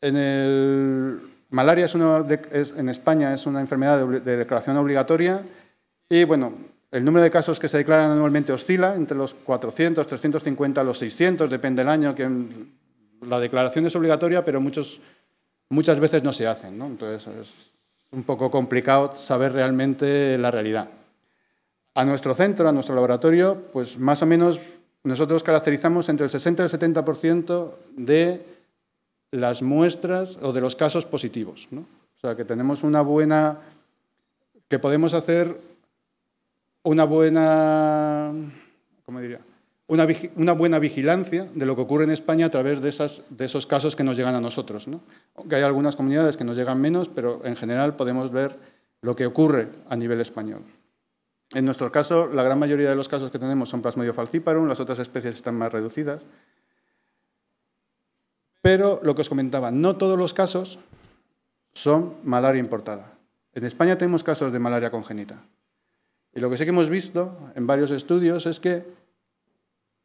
En el... Malaria es, una en España es una enfermedad de, declaración obligatoria y bueno, el número de casos que se declaran anualmente oscila entre los 400, 350, los 600, depende del año. Que la declaración es obligatoria, pero muchos, muchas veces no se hacen. ¿no? Entonces, es, un poco complicado saber realmente la realidad. A nuestro centro, a nuestro laboratorio, pues más o menos nosotros caracterizamos entre el 60 y el 70% de las muestras o de los casos positivos. O sea, que tenemos una buena... que podemos hacer una buena... ¿cómo diría? una, buena vigilancia de lo que ocurre en España a través de, esos casos que nos llegan a nosotros. Aunque hay algunas comunidades que nos llegan menos, pero en general podemos ver lo que ocurre a nivel español. En nuestro caso, la gran mayoría de los casos que tenemos son plasmodio falciparum, las otras especies están más reducidas. Pero lo que os comentaba, no todos los casos son malaria importada. En España tenemos casos de malaria congénita. Y lo que sé que hemos visto en varios estudios es que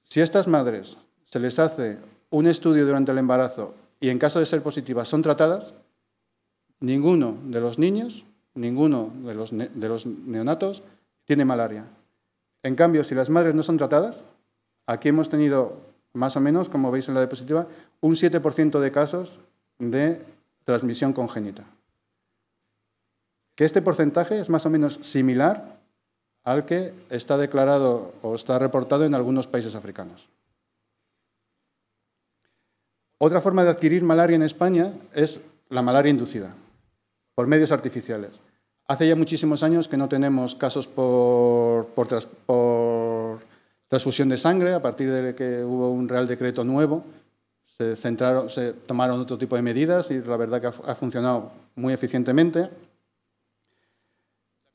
si a estas madres se les hace un estudio durante el embarazo y en caso de ser positivas son tratadas, ninguno de los niños, ninguno de los, neonatos tiene malaria. En cambio, si las madres no son tratadas, aquí hemos tenido más o menos, como veis en la diapositiva, un 7% de casos de transmisión congénita. Que este porcentaje es más o menos similar al que está declarado o está reportado en algunos países africanos. Otra forma de adquirir malaria en España es la malaria inducida, por medios artificiales. Hace ya muchísimos años que no tenemos casos por, transfusión de sangre, a partir de que hubo un Real Decreto nuevo, se, tomaron otro tipo de medidas y la verdad que ha funcionado muy eficientemente.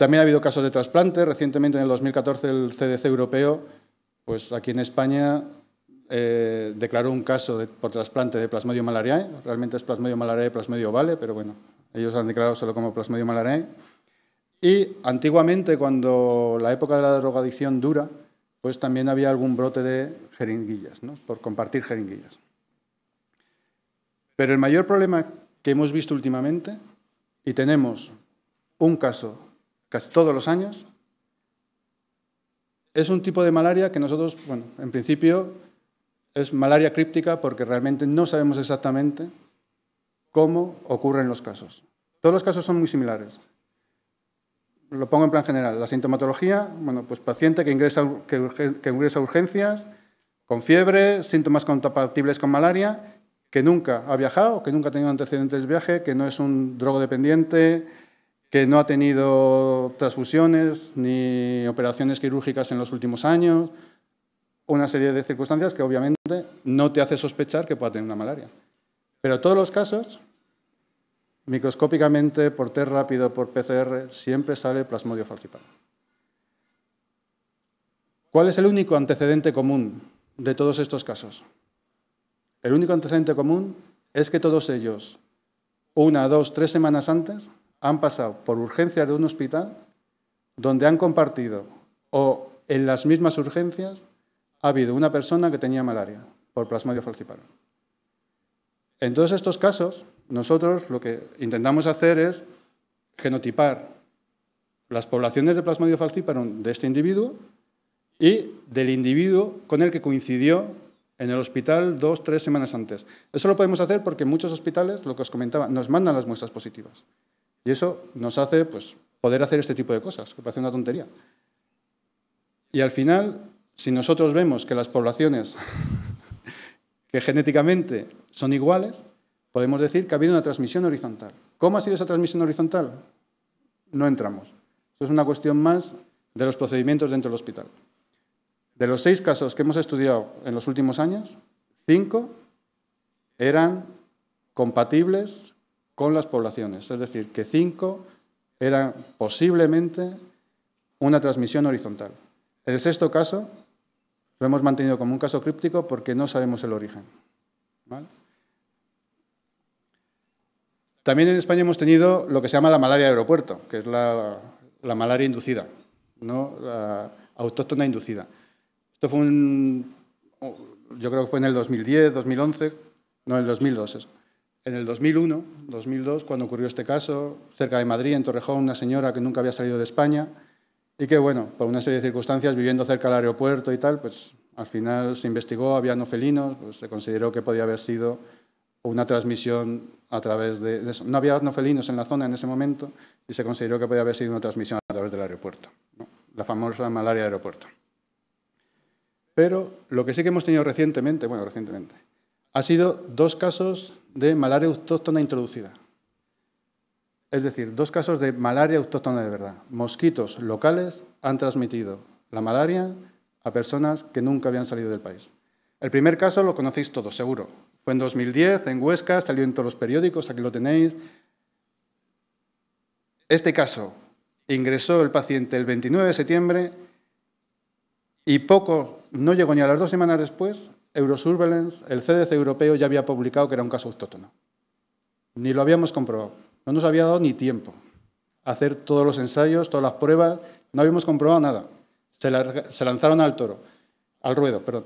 También ha habido casos de trasplante. Recientemente, en el 2014, el CDC europeo, pues aquí en España, eh, declaró un caso por trasplante de plasmodio malariae. Realmente es Plasmodium malariae, plasmodio vale pero bueno, ellos han declarado solo como plasmodio malariae. Y antiguamente, cuando la época de la drogadicción dura, pues también había algún brote de jeringuillas, ¿no? por compartir jeringuillas. Pero el mayor problema que hemos visto últimamente, y tenemos un caso casi todos los años. Es un tipo de malaria que nosotros, bueno, en principio es malaria críptica porque realmente no sabemos exactamente cómo ocurren los casos. Todos los casos son muy similares. Lo pongo en plan general. La sintomatología, bueno, pues paciente que ingresa, que ingresa a urgencias, con fiebre, síntomas compatibles con malaria, que nunca ha viajado, que nunca ha tenido antecedentes de viaje, que no es un drogodependiente, que no ha tenido transfusiones ni operaciones quirúrgicas en los últimos años, una serie de circunstancias que obviamente no te hace sospechar que pueda tener una malaria. Pero todos los casos, microscópicamente, por test rápido, por PCR, siempre sale plasmodio falciparum. ¿Cuál es el único antecedente común de todos estos casos? El único antecedente común es que todos ellos, una, dos, tres semanas antes, han pasado por urgencias de un hospital donde han compartido o en las mismas urgencias ha habido una persona que tenía malaria por plasmodio falciparum. En todos estos casos, nosotros lo que intentamos hacer es genotipar las poblaciones de plasmodio falciparum de este individuo y del individuo con el que coincidió en el hospital dos, tres semanas antes. Eso lo podemos hacer porque muchos hospitales, lo que os comentaba, nos mandan las muestras positivas. Y eso nos hace pues, poder hacer este tipo de cosas, que parece una tontería. Y al final, si nosotros vemos que las poblaciones que genéticamente son iguales, podemos decir que ha habido una transmisión horizontal. ¿Cómo ha sido esa transmisión horizontal? No entramos. Eso es una cuestión más de los procedimientos dentro del hospital. De los seis casos que hemos estudiado en los últimos años, cinco eran compatibles con las poblaciones. Es decir, que cinco era posiblemente una transmisión horizontal. El sexto caso lo hemos mantenido como un caso críptico porque no sabemos el origen. También en España hemos tenido lo que se llama la malaria de aeropuerto, que es la, malaria inducida, no autóctona inducida. Esto fue un, yo creo que fue en el 2010, 2011, no, en el 2002 en el 2001, 2002, cuando ocurrió este caso, cerca de Madrid, en Torrejón, una señora que nunca había salido de España y que, bueno, por una serie de circunstancias, viviendo cerca del aeropuerto y tal, pues al final se investigó, había no felinos, pues, se consideró que podía haber sido una transmisión a través de, No había no felinos en la zona en ese momento y se consideró que podía haber sido una transmisión a través del aeropuerto, la famosa malaria de aeropuerto. Pero lo que sí que hemos tenido recientemente, bueno, recientemente, ha sido dos casos de malaria autóctona introducida. Es decir, dos casos de malaria autóctona de verdad. Mosquitos locales han transmitido la malaria a personas que nunca habían salido del país. El primer caso lo conocéis todos, seguro. Fue en 2010, en Huesca, salió en todos los periódicos, aquí lo tenéis. Este caso ingresó el paciente el 29 de septiembre y poco, no llegó ni a las dos semanas después, Eurosurveillance, el CDC europeo ya había publicado que era un caso autóctono. Ni lo habíamos comprobado. No nos había dado ni tiempo a hacer todos los ensayos, todas las pruebas. No habíamos comprobado nada. Se, lanzaron al toro, al ruedo, perdón.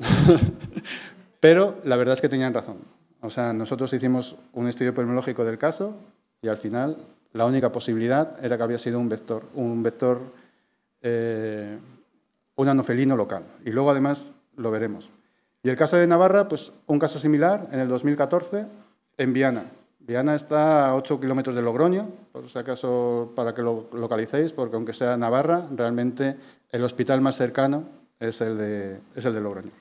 Pero la verdad es que tenían razón. O sea, nosotros hicimos un estudio epidemiológico del caso y al final la única posibilidad era que había sido un vector, un vector, eh, un anofelino local. Y luego además lo veremos. Y el caso de Navarra, pues un caso similar en el 2014 en Viana. Viana está a 8 kilómetros de Logroño, por si acaso para que lo localicéis, porque aunque sea Navarra, realmente el hospital más cercano es el de, es el de Logroño.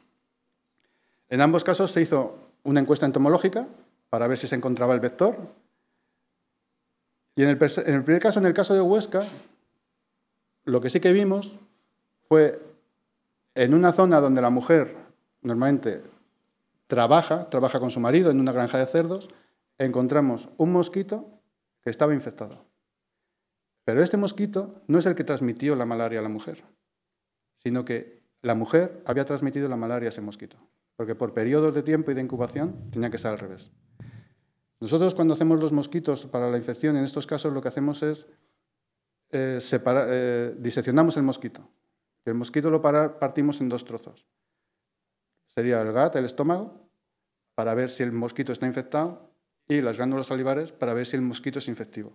En ambos casos se hizo una encuesta entomológica para ver si se encontraba el vector. Y en el primer caso, en el caso de Huesca, lo que sí que vimos fue en una zona donde la mujer normalmente trabaja, trabaja con su marido en una granja de cerdos, encontramos un mosquito que estaba infectado. Pero este mosquito no es el que transmitió la malaria a la mujer, sino que la mujer había transmitido la malaria a ese mosquito, porque por periodos de tiempo y de incubación tenía que estar al revés. Nosotros cuando hacemos los mosquitos para la infección, en estos casos lo que hacemos es eh, eh, diseccionamos el mosquito. El mosquito lo partimos en dos trozos sería el GAT, el estómago, para ver si el mosquito está infectado, y las glándulas salivares para ver si el mosquito es infectivo.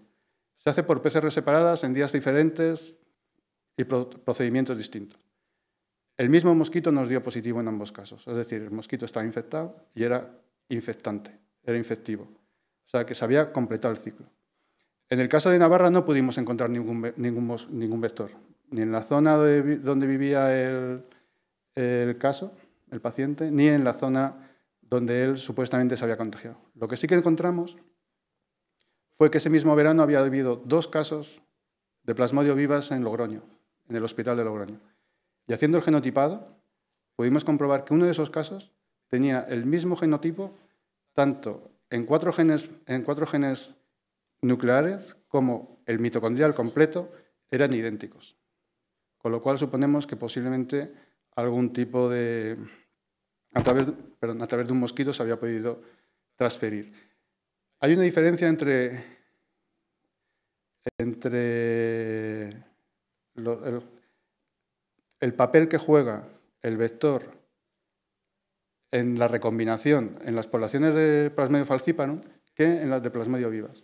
Se hace por PCR separadas en días diferentes y procedimientos distintos. El mismo mosquito nos dio positivo en ambos casos, es decir, el mosquito estaba infectado y era infectante, era infectivo. O sea, que se había completado el ciclo. En el caso de Navarra no pudimos encontrar ningún, ningún, vector, ni en la zona donde vivía el caso, el paciente, ni en la zona donde él supuestamente se había contagiado. Lo que sí que encontramos fue que ese mismo verano había habido dos casos de plasmodio vivas en Logroño, en el hospital de Logroño. Y haciendo el genotipado, pudimos comprobar que uno de esos casos tenía el mismo genotipo tanto en cuatro genes, en cuatro genes nucleares como el mitocondrial completo eran idénticos. Con lo cual suponemos que posiblemente algún tipo de... A través, a través de un mosquito se había podido transferir. Hay una diferencia entre, entre el, papel que juega el vector en la recombinación en las poblaciones de plasmedio falciparum que en las de plasmedio vivas.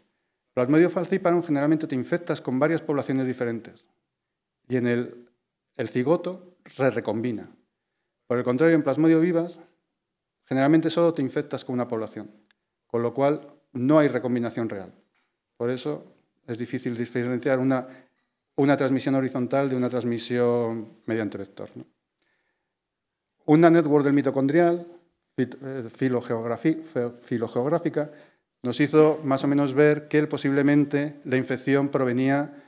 Plasmedio falciparum generalmente te infectas con varias poblaciones diferentes. Y en el, el cigoto re recombina. Por el contrario, en plasmodio vivas, generalmente solo te infectas con una población, con lo cual no hay recombinación real. Por eso es difícil diferenciar una, transmisión horizontal de una transmisión mediante vector. Una network del mitocondrial, eh, filogeográfica, nos hizo más o menos ver que posiblemente la infección provenía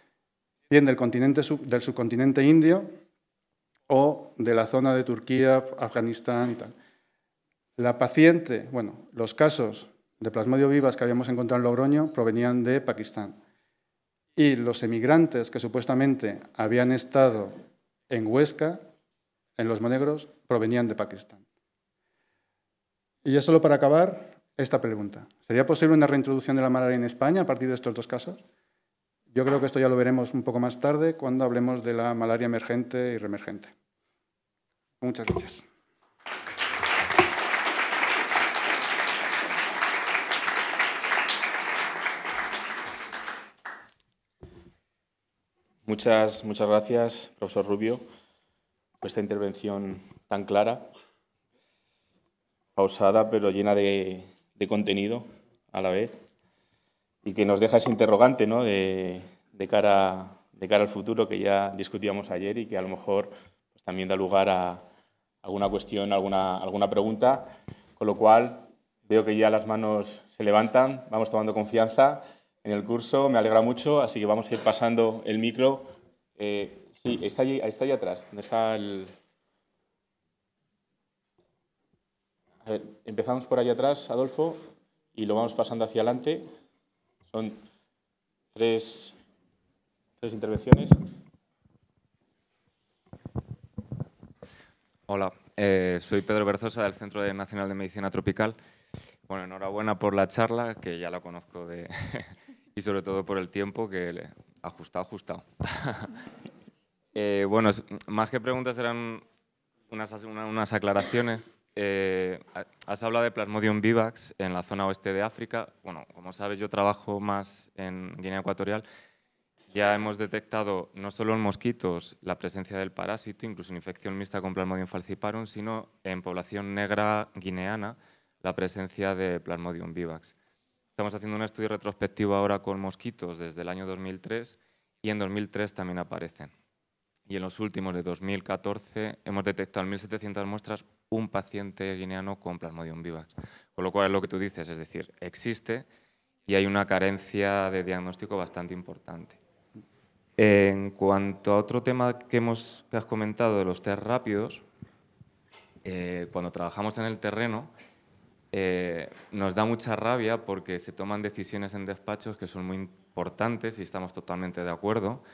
bien del, continente, del subcontinente indio, o de la zona de Turquía, Afganistán y tal. La paciente, bueno, los casos de plasmodio vivas que habíamos encontrado en Logroño provenían de Pakistán. Y los emigrantes que supuestamente habían estado en Huesca, en los Monegros, provenían de Pakistán. Y ya solo para acabar, esta pregunta. ¿Sería posible una reintroducción de la malaria en España a partir de estos dos casos? Yo creo que esto ya lo veremos un poco más tarde cuando hablemos de la malaria emergente y reemergente. Muchas gracias. Muchas, gracias, profesor Rubio, por esta intervención tan clara, pausada, pero llena de, contenido a la vez, y que nos deja ese interrogante ¿no? de, de, cara, de cara al futuro que ya discutíamos ayer y que a lo mejor pues, también da lugar a, alguna cuestión, alguna, alguna pregunta, con lo cual veo que ya las manos se levantan, vamos tomando confianza en el curso, me alegra mucho, así que vamos a ir pasando el micro. Eh, sí, está allí, está ahí atrás, donde está el... A ver, empezamos por allá atrás, Adolfo, y lo vamos pasando hacia adelante. Son tres, tres intervenciones. Hola, eh, soy Pedro Berzosa del Centro Nacional de Medicina Tropical. Bueno, enhorabuena por la charla, que ya la conozco de... y sobre todo por el tiempo que le... ajustado, ajustado. Eh, bueno, más que preguntas eran unas, aclaraciones. Eh, has hablado de Plasmodium vivax en la zona oeste de África. Bueno, como sabes, yo trabajo más en Guinea Ecuatorial. Ya hemos detectado no solo en mosquitos la presencia del parásito, incluso en infección mixta con Plasmodium falciparum, sino en población negra guineana la presencia de Plasmodium vivax. Estamos haciendo un estudio retrospectivo ahora con mosquitos desde el año 2003 y en 2003 también aparecen. Y en los últimos de 2014 hemos detectado en 1.700 muestras un paciente guineano con Plasmodium vivax. Con lo cual es lo que tú dices, es decir, existe y hay una carencia de diagnóstico bastante importante. En cuanto a otro tema que, hemos, has comentado de los test rápidos, eh, cuando trabajamos en el terreno, eh, nos da mucha rabia porque se toman decisiones en despachos que son muy importantes y estamos totalmente de acuerdo.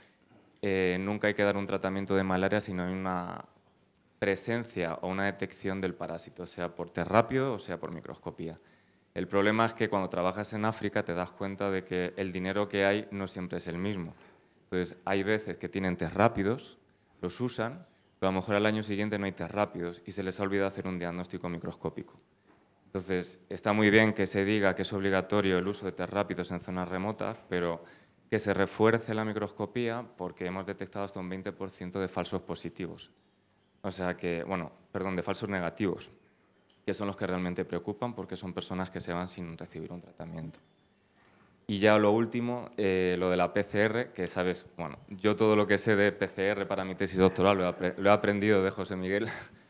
Eh, nunca hay que dar un tratamiento de malaria si no hay una presencia o una detección del parásito, sea por test rápido o sea por microscopía. El problema es que cuando trabajas en África te das cuenta de que el dinero que hay no siempre es el mismo. Entonces, hay veces que tienen test rápidos, los usan, pero a lo mejor al año siguiente no hay test rápidos y se les ha olvidado hacer un diagnóstico microscópico. Entonces, está muy bien que se diga que es obligatorio el uso de test rápidos en zonas remotas, pero que se refuerce la microscopía porque hemos detectado hasta un 20% de falsos positivos. O sea que, bueno, perdón, de falsos negativos, que son los que realmente preocupan porque son personas que se van sin recibir un tratamiento. Y ya lo último, eh, lo de la PCR, que sabes, bueno, yo todo lo que sé de PCR para mi tesis doctoral lo he, aprendido de José Miguel.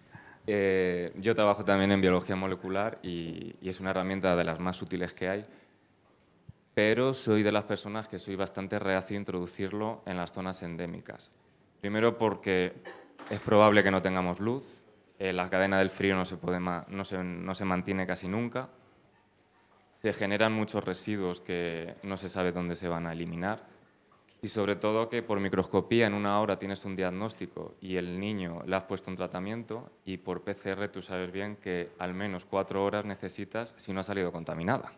Eh, yo trabajo también en biología molecular y, es una herramienta de las más útiles que hay, pero soy de las personas que soy bastante reacio a introducirlo en las zonas endémicas. Primero porque es probable que no tengamos luz, eh, la cadena del frío no se, puede no se mantiene casi nunca, se generan muchos residuos que no se sabe dónde se van a eliminar y sobre todo que por microscopía en una hora tienes un diagnóstico y el niño le has puesto un tratamiento y por PCR tú sabes bien que al menos cuatro horas necesitas si no ha salido contaminada.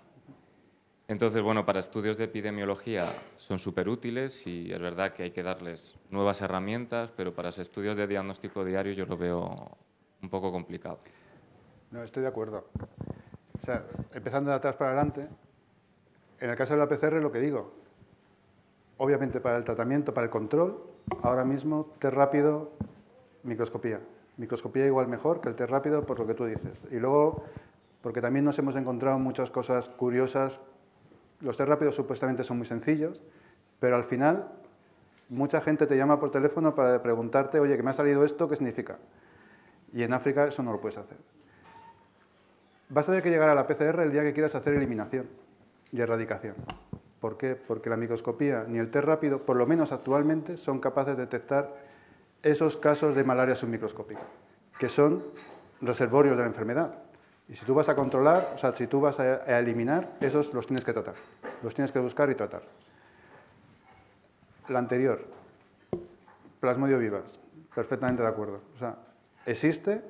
Entonces, bueno, para estudios de epidemiología son súper útiles y es verdad que hay que darles nuevas herramientas, pero para estudios de diagnóstico diario yo lo veo un poco complicado. No, estoy de acuerdo. O sea, empezando de atrás para adelante, en el caso de la PCR lo que digo, obviamente para el tratamiento, para el control, ahora mismo test rápido, microscopía. Microscopía igual mejor que el test rápido por lo que tú dices. Y luego, porque también nos hemos encontrado muchas cosas curiosas, los test rápidos supuestamente son muy sencillos, pero al final mucha gente te llama por teléfono para preguntarte, oye, que me ha salido esto, ¿qué significa? Y en África eso no lo puedes hacer. Vas a tener que llegar a la PCR el día que quieras hacer eliminación y erradicación. ¿Por qué? Porque la microscopía ni el test rápido, por lo menos actualmente, son capaces de detectar esos casos de malaria submicroscópica, que son reservorios de la enfermedad. Y si tú vas a controlar, o sea, si tú vas a, eliminar, esos los tienes que tratar, los tienes que buscar y tratar. La anterior, plasmodio vivas, perfectamente de acuerdo. O sea, existe,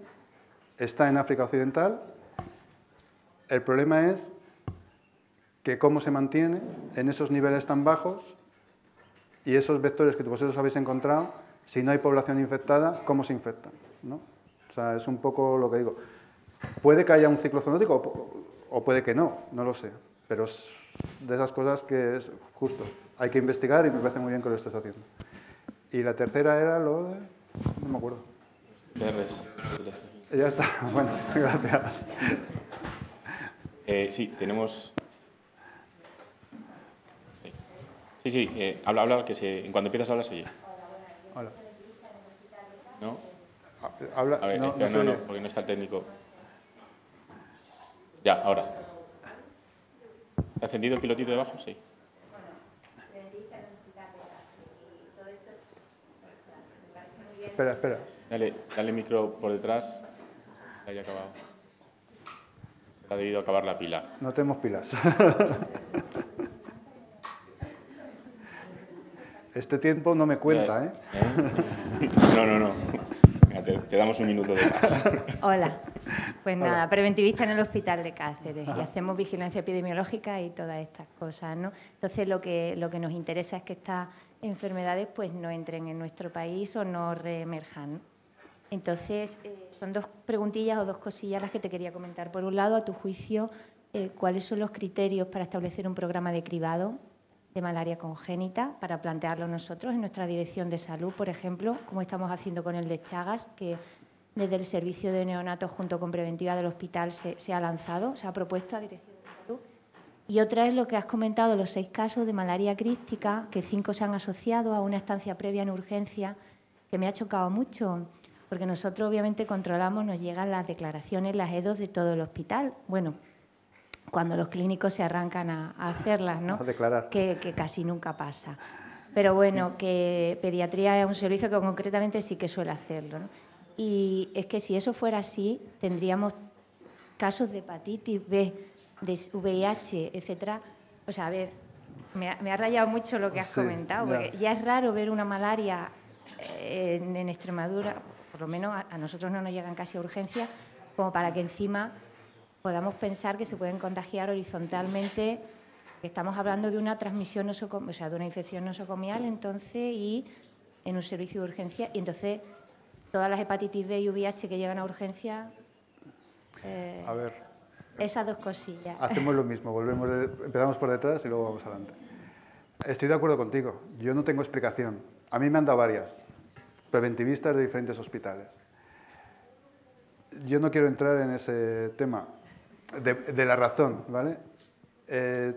está en África Occidental, el problema es que cómo se mantiene en esos niveles tan bajos y esos vectores que vosotros habéis encontrado, si no hay población infectada, cómo se infectan. ¿no? O sea, es un poco lo que digo. Puede que haya un ciclo zoonótico o puede que no, no lo sé. Pero es de esas cosas que es justo. Hay que investigar y me parece muy bien que lo estés haciendo. Y la tercera era lo de... No me acuerdo. Ya está. Bueno, gracias. Eh, sí, tenemos... Sí, sí, sí eh, habla, habla, que se... en cuanto empiezas a hablar se oye. Hola. ¿No? Habla, a ver, no, eh, no, no, no, porque no está el técnico. Ya, ahora. ¿Ha encendido el pilotito debajo? Sí. Espera, espera. Dale, dale micro por detrás. Ya haya acabado ha debido acabar la pila. No tenemos pilas. Este tiempo no me cuenta, ¿eh? ¿eh? No, no, no. te, damos un minuto de más. Hola. Pues nada, preventivista en el Hospital de Cáceres y hacemos vigilancia epidemiológica y todas estas cosas, ¿no? Entonces, lo que, lo que nos interesa es que estas enfermedades pues no entren en nuestro país o no reemerjan. Entonces, eh, son dos preguntillas o dos cosillas las que te quería comentar. Por un lado, a tu juicio, eh, ¿cuáles son los criterios para establecer un programa de cribado de malaria congénita para plantearlo nosotros en nuestra dirección de salud, por ejemplo, como estamos haciendo con el de Chagas, que desde el servicio de neonatos junto con preventiva del hospital se, ha lanzado, se ha propuesto a dirección de salud. Y otra es lo que has comentado, los seis casos de malaria crística, que cinco se han asociado a una estancia previa en urgencia, que me ha chocado mucho porque nosotros obviamente controlamos, nos llegan las declaraciones, las EDOs de todo el hospital. Bueno, cuando los clínicos se arrancan a, hacerlas, ¿no? A declarar. Que, casi nunca pasa. Pero bueno, que pediatría es un servicio que concretamente sí que suele hacerlo. Y es que si eso fuera así, tendríamos casos de hepatitis B, de VIH, etcétera. O sea, a ver, me ha, rayado mucho lo que has comentado, ya. es raro ver una malaria eh, en Extremadura, por lo menos a, nosotros no nos llegan casi a urgencia, como para que encima podamos pensar que se pueden contagiar horizontalmente. Estamos hablando de una transmisión, o sea, de una infección nosocomial, entonces, y en un servicio de urgencia. Y entonces, todas las hepatitis B y VIH que llegan a urgencia. Eh, a ver. Esas dos cosillas. Hacemos lo mismo, volvemos de, empezamos por detrás y luego vamos adelante. Estoy de acuerdo contigo. Yo no tengo explicación. A mí me han dado varias preventivistas de diferentes hospitales. Yo no quiero entrar en ese tema de, la razón, ¿vale? Eh,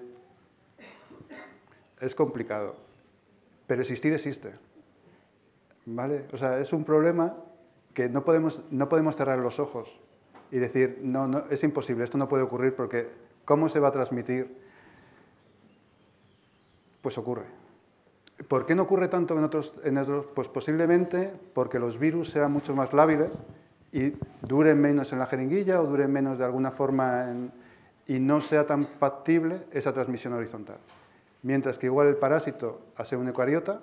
es complicado, pero existir existe, ¿vale? O sea, es un problema que no podemos, no podemos cerrar los ojos y decir, no, no, es imposible, esto no puede ocurrir porque ¿cómo se va a transmitir? Pues ocurre. ¿Por qué no ocurre tanto en otros, Pues posiblemente porque los virus sean mucho más lábiles y duren menos en la jeringuilla o duren menos de alguna forma y no sea tan factible esa transmisión horizontal. Mientras que igual el parásito, a ser un eucariota,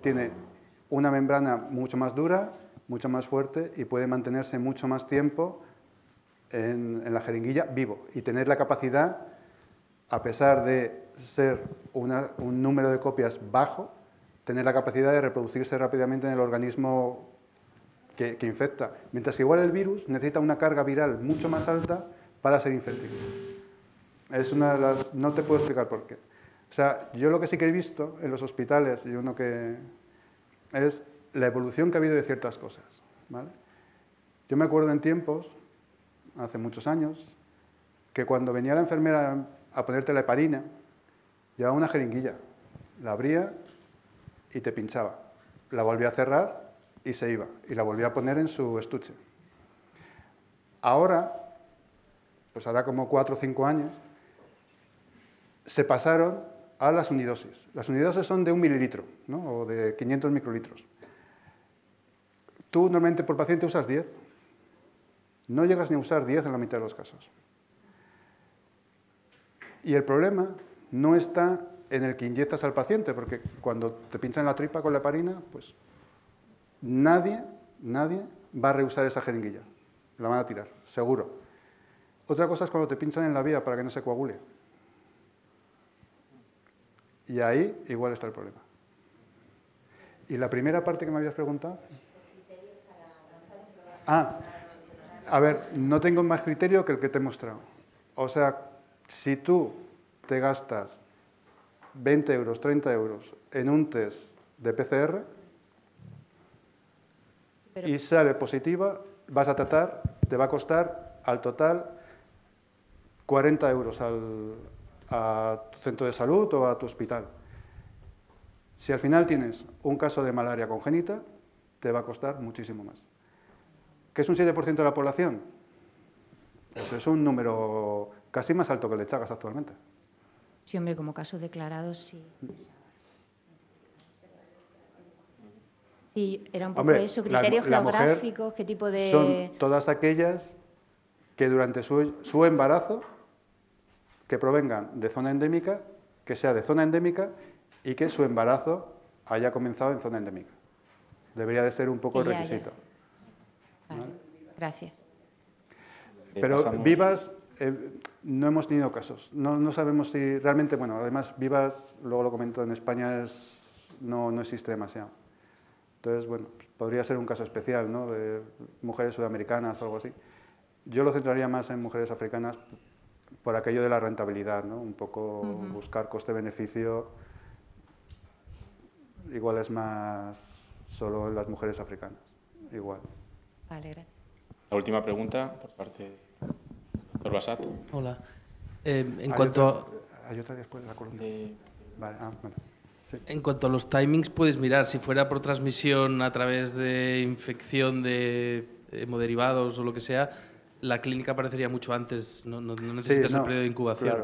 tiene una membrana mucho más dura, mucho más fuerte y puede mantenerse mucho más tiempo en la jeringuilla vivo y tener la capacidad, a pesar de ser un número de copias bajo, tener la capacidad de reproducirse rápidamente en el organismo que, infecta. Mientras que igual el virus necesita una carga viral mucho más alta para ser infectivo Es una de las... No te puedo explicar por qué. O sea, yo lo que sí que he visto en los hospitales, y uno que... es la evolución que ha habido de ciertas cosas. ¿vale? Yo me acuerdo en tiempos, hace muchos años, que cuando venía la enfermera a ponerte la heparina, Llevaba una jeringuilla, la abría y te pinchaba. La volvía a cerrar y se iba. Y la volvía a poner en su estuche. Ahora, pues hará como cuatro o cinco años, se pasaron a las unidosis. Las unidosis son de un mililitro ¿no? o de 500 microlitros. Tú normalmente por paciente usas 10. No llegas ni a usar 10 en la mitad de los casos. Y el problema no está en el que inyectas al paciente, porque cuando te pinchan la tripa con la parina, pues nadie, nadie va a rehusar esa jeringuilla. La van a tirar, seguro. Otra cosa es cuando te pinchan en la vía para que no se coagule. Y ahí igual está el problema. ¿Y la primera parte que me habías preguntado? Ah, a ver, no tengo más criterio que el que te he mostrado. O sea, si tú te gastas 20 euros, 30 euros en un test de PCR y sale positiva, vas a tratar, te va a costar al total 40 euros al, a tu centro de salud o a tu hospital. Si al final tienes un caso de malaria congénita, te va a costar muchísimo más. ¿Qué es un 7% de la población? Pues es un número casi más alto que el de Chagas actualmente. Sí, hombre, como casos declarados, sí. Sí, era un poco eso, criterios geográficos, qué tipo de... Son todas aquellas que durante su, embarazo, que provengan de zona endémica, que sea de zona endémica y que su embarazo haya comenzado en zona endémica. Debería de ser un poco el requisito. Gracias. Eh, Pero vivas, eh, no hemos tenido casos. No, sabemos si realmente, bueno, además vivas, luego lo comento, en España no, no, existe demasiado. Entonces, bueno, podría ser un caso especial, ¿no? De mujeres sudamericanas o algo así. Yo lo centraría más en mujeres africanas por aquello de la rentabilidad, ¿no? Un poco buscar coste-beneficio. Igual es más solo en las mujeres africanas. Igual. Vale, gracias. La última pregunta por parte de... Hola. en cuanto a... la En cuanto a los timings, puedes mirar, si fuera por transmisión a través de infección de eh, hemoderivados o lo que sea, la clínica aparecería mucho antes, no, necesitas un periodo de incubación.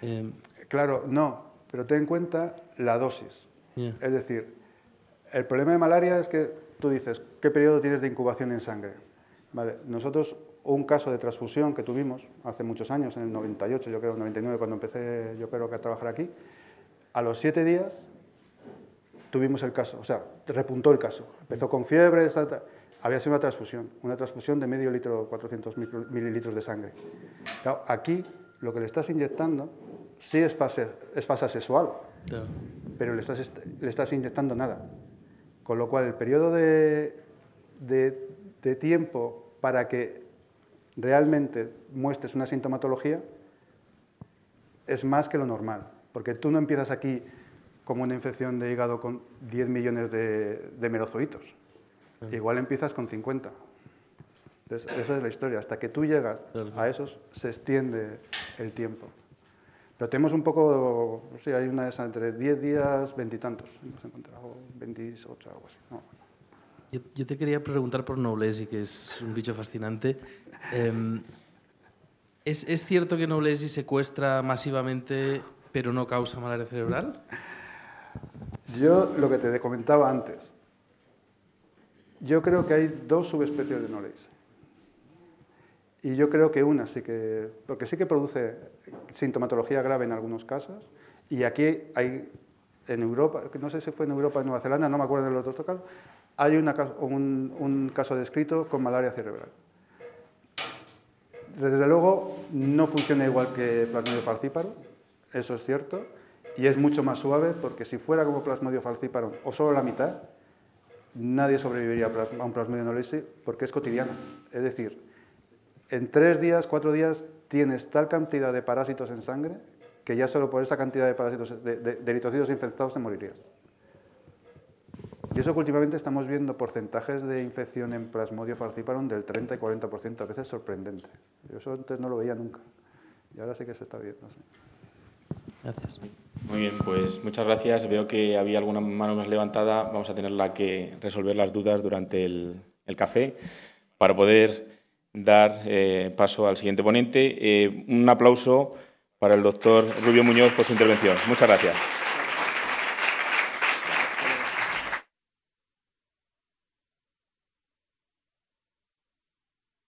Em. Claro. no, pero ten en cuenta la dosis. Es decir, el problema de malaria es que tú dices, ¿qué periodo tienes de incubación en sangre? Vale, nosotros un caso de transfusión que tuvimos hace muchos años, en el 98, yo creo, 99, cuando empecé yo creo que a trabajar aquí, a los siete días tuvimos el caso, o sea, repuntó el caso. Empezó con fiebre, había sido una transfusión, una transfusión de medio litro, 400 mililitros de sangre. aquí lo que le estás inyectando sí es fase, es fase sexual, pero le estás, le estás inyectando nada. Con lo cual, el periodo de tiempo para que realmente muestres una sintomatología es más que lo normal, porque tú no empiezas aquí como una infección de hígado con 10 millones de, de merozoitos. Igual empiezas con 50. esa es la historia. Hasta que tú llegas a esos, se extiende el tiempo. Pero tenemos un poco, sí, hay una de esas entre 10 días, 20 y tantos. Hemos encontrado 28 o algo así. No. Yo, te quería preguntar por Noblesi, que es un bicho fascinante. Em, ¿es, cierto que Noblesi secuestra masivamente, pero no causa malaria cerebral? Yo lo que te comentaba antes. Yo creo que hay dos subespecies de Noblesi. Y yo creo que una sí que, porque sí que produce sintomatología grave en algunos casos. Y aquí hay, en Europa, no sé si fue en Europa o en Nueva Zelanda, no me acuerdo de los dos casos, hay un, caso descrito con malaria cerebral. Desde luego, no funciona igual que plasmodio falcíparo, eso es cierto, y es mucho más suave porque si fuera como plasmodio falciparum o solo la mitad, nadie sobreviviría a un plasmodio nolissi porque es cotidiano. Es decir, en tres días, cuatro días, tienes tal cantidad de parásitos en sangre que ya solo por esa cantidad de parásitos, de, de, infectados te morirías. Y eso que últimamente estamos viendo porcentajes de infección en Plasmodium falciparum del 30 y 40%, a veces sorprendente. Yo eso antes no lo veía nunca. Y ahora sé que se está viendo. Gracias. Muy bien, pues muchas gracias. Veo que había alguna mano más levantada. Vamos a tenerla que resolver las dudas durante el, café para poder dar eh, paso al siguiente ponente. Eh, un aplauso para el doctor Rubio Muñoz por su intervención. Muchas gracias.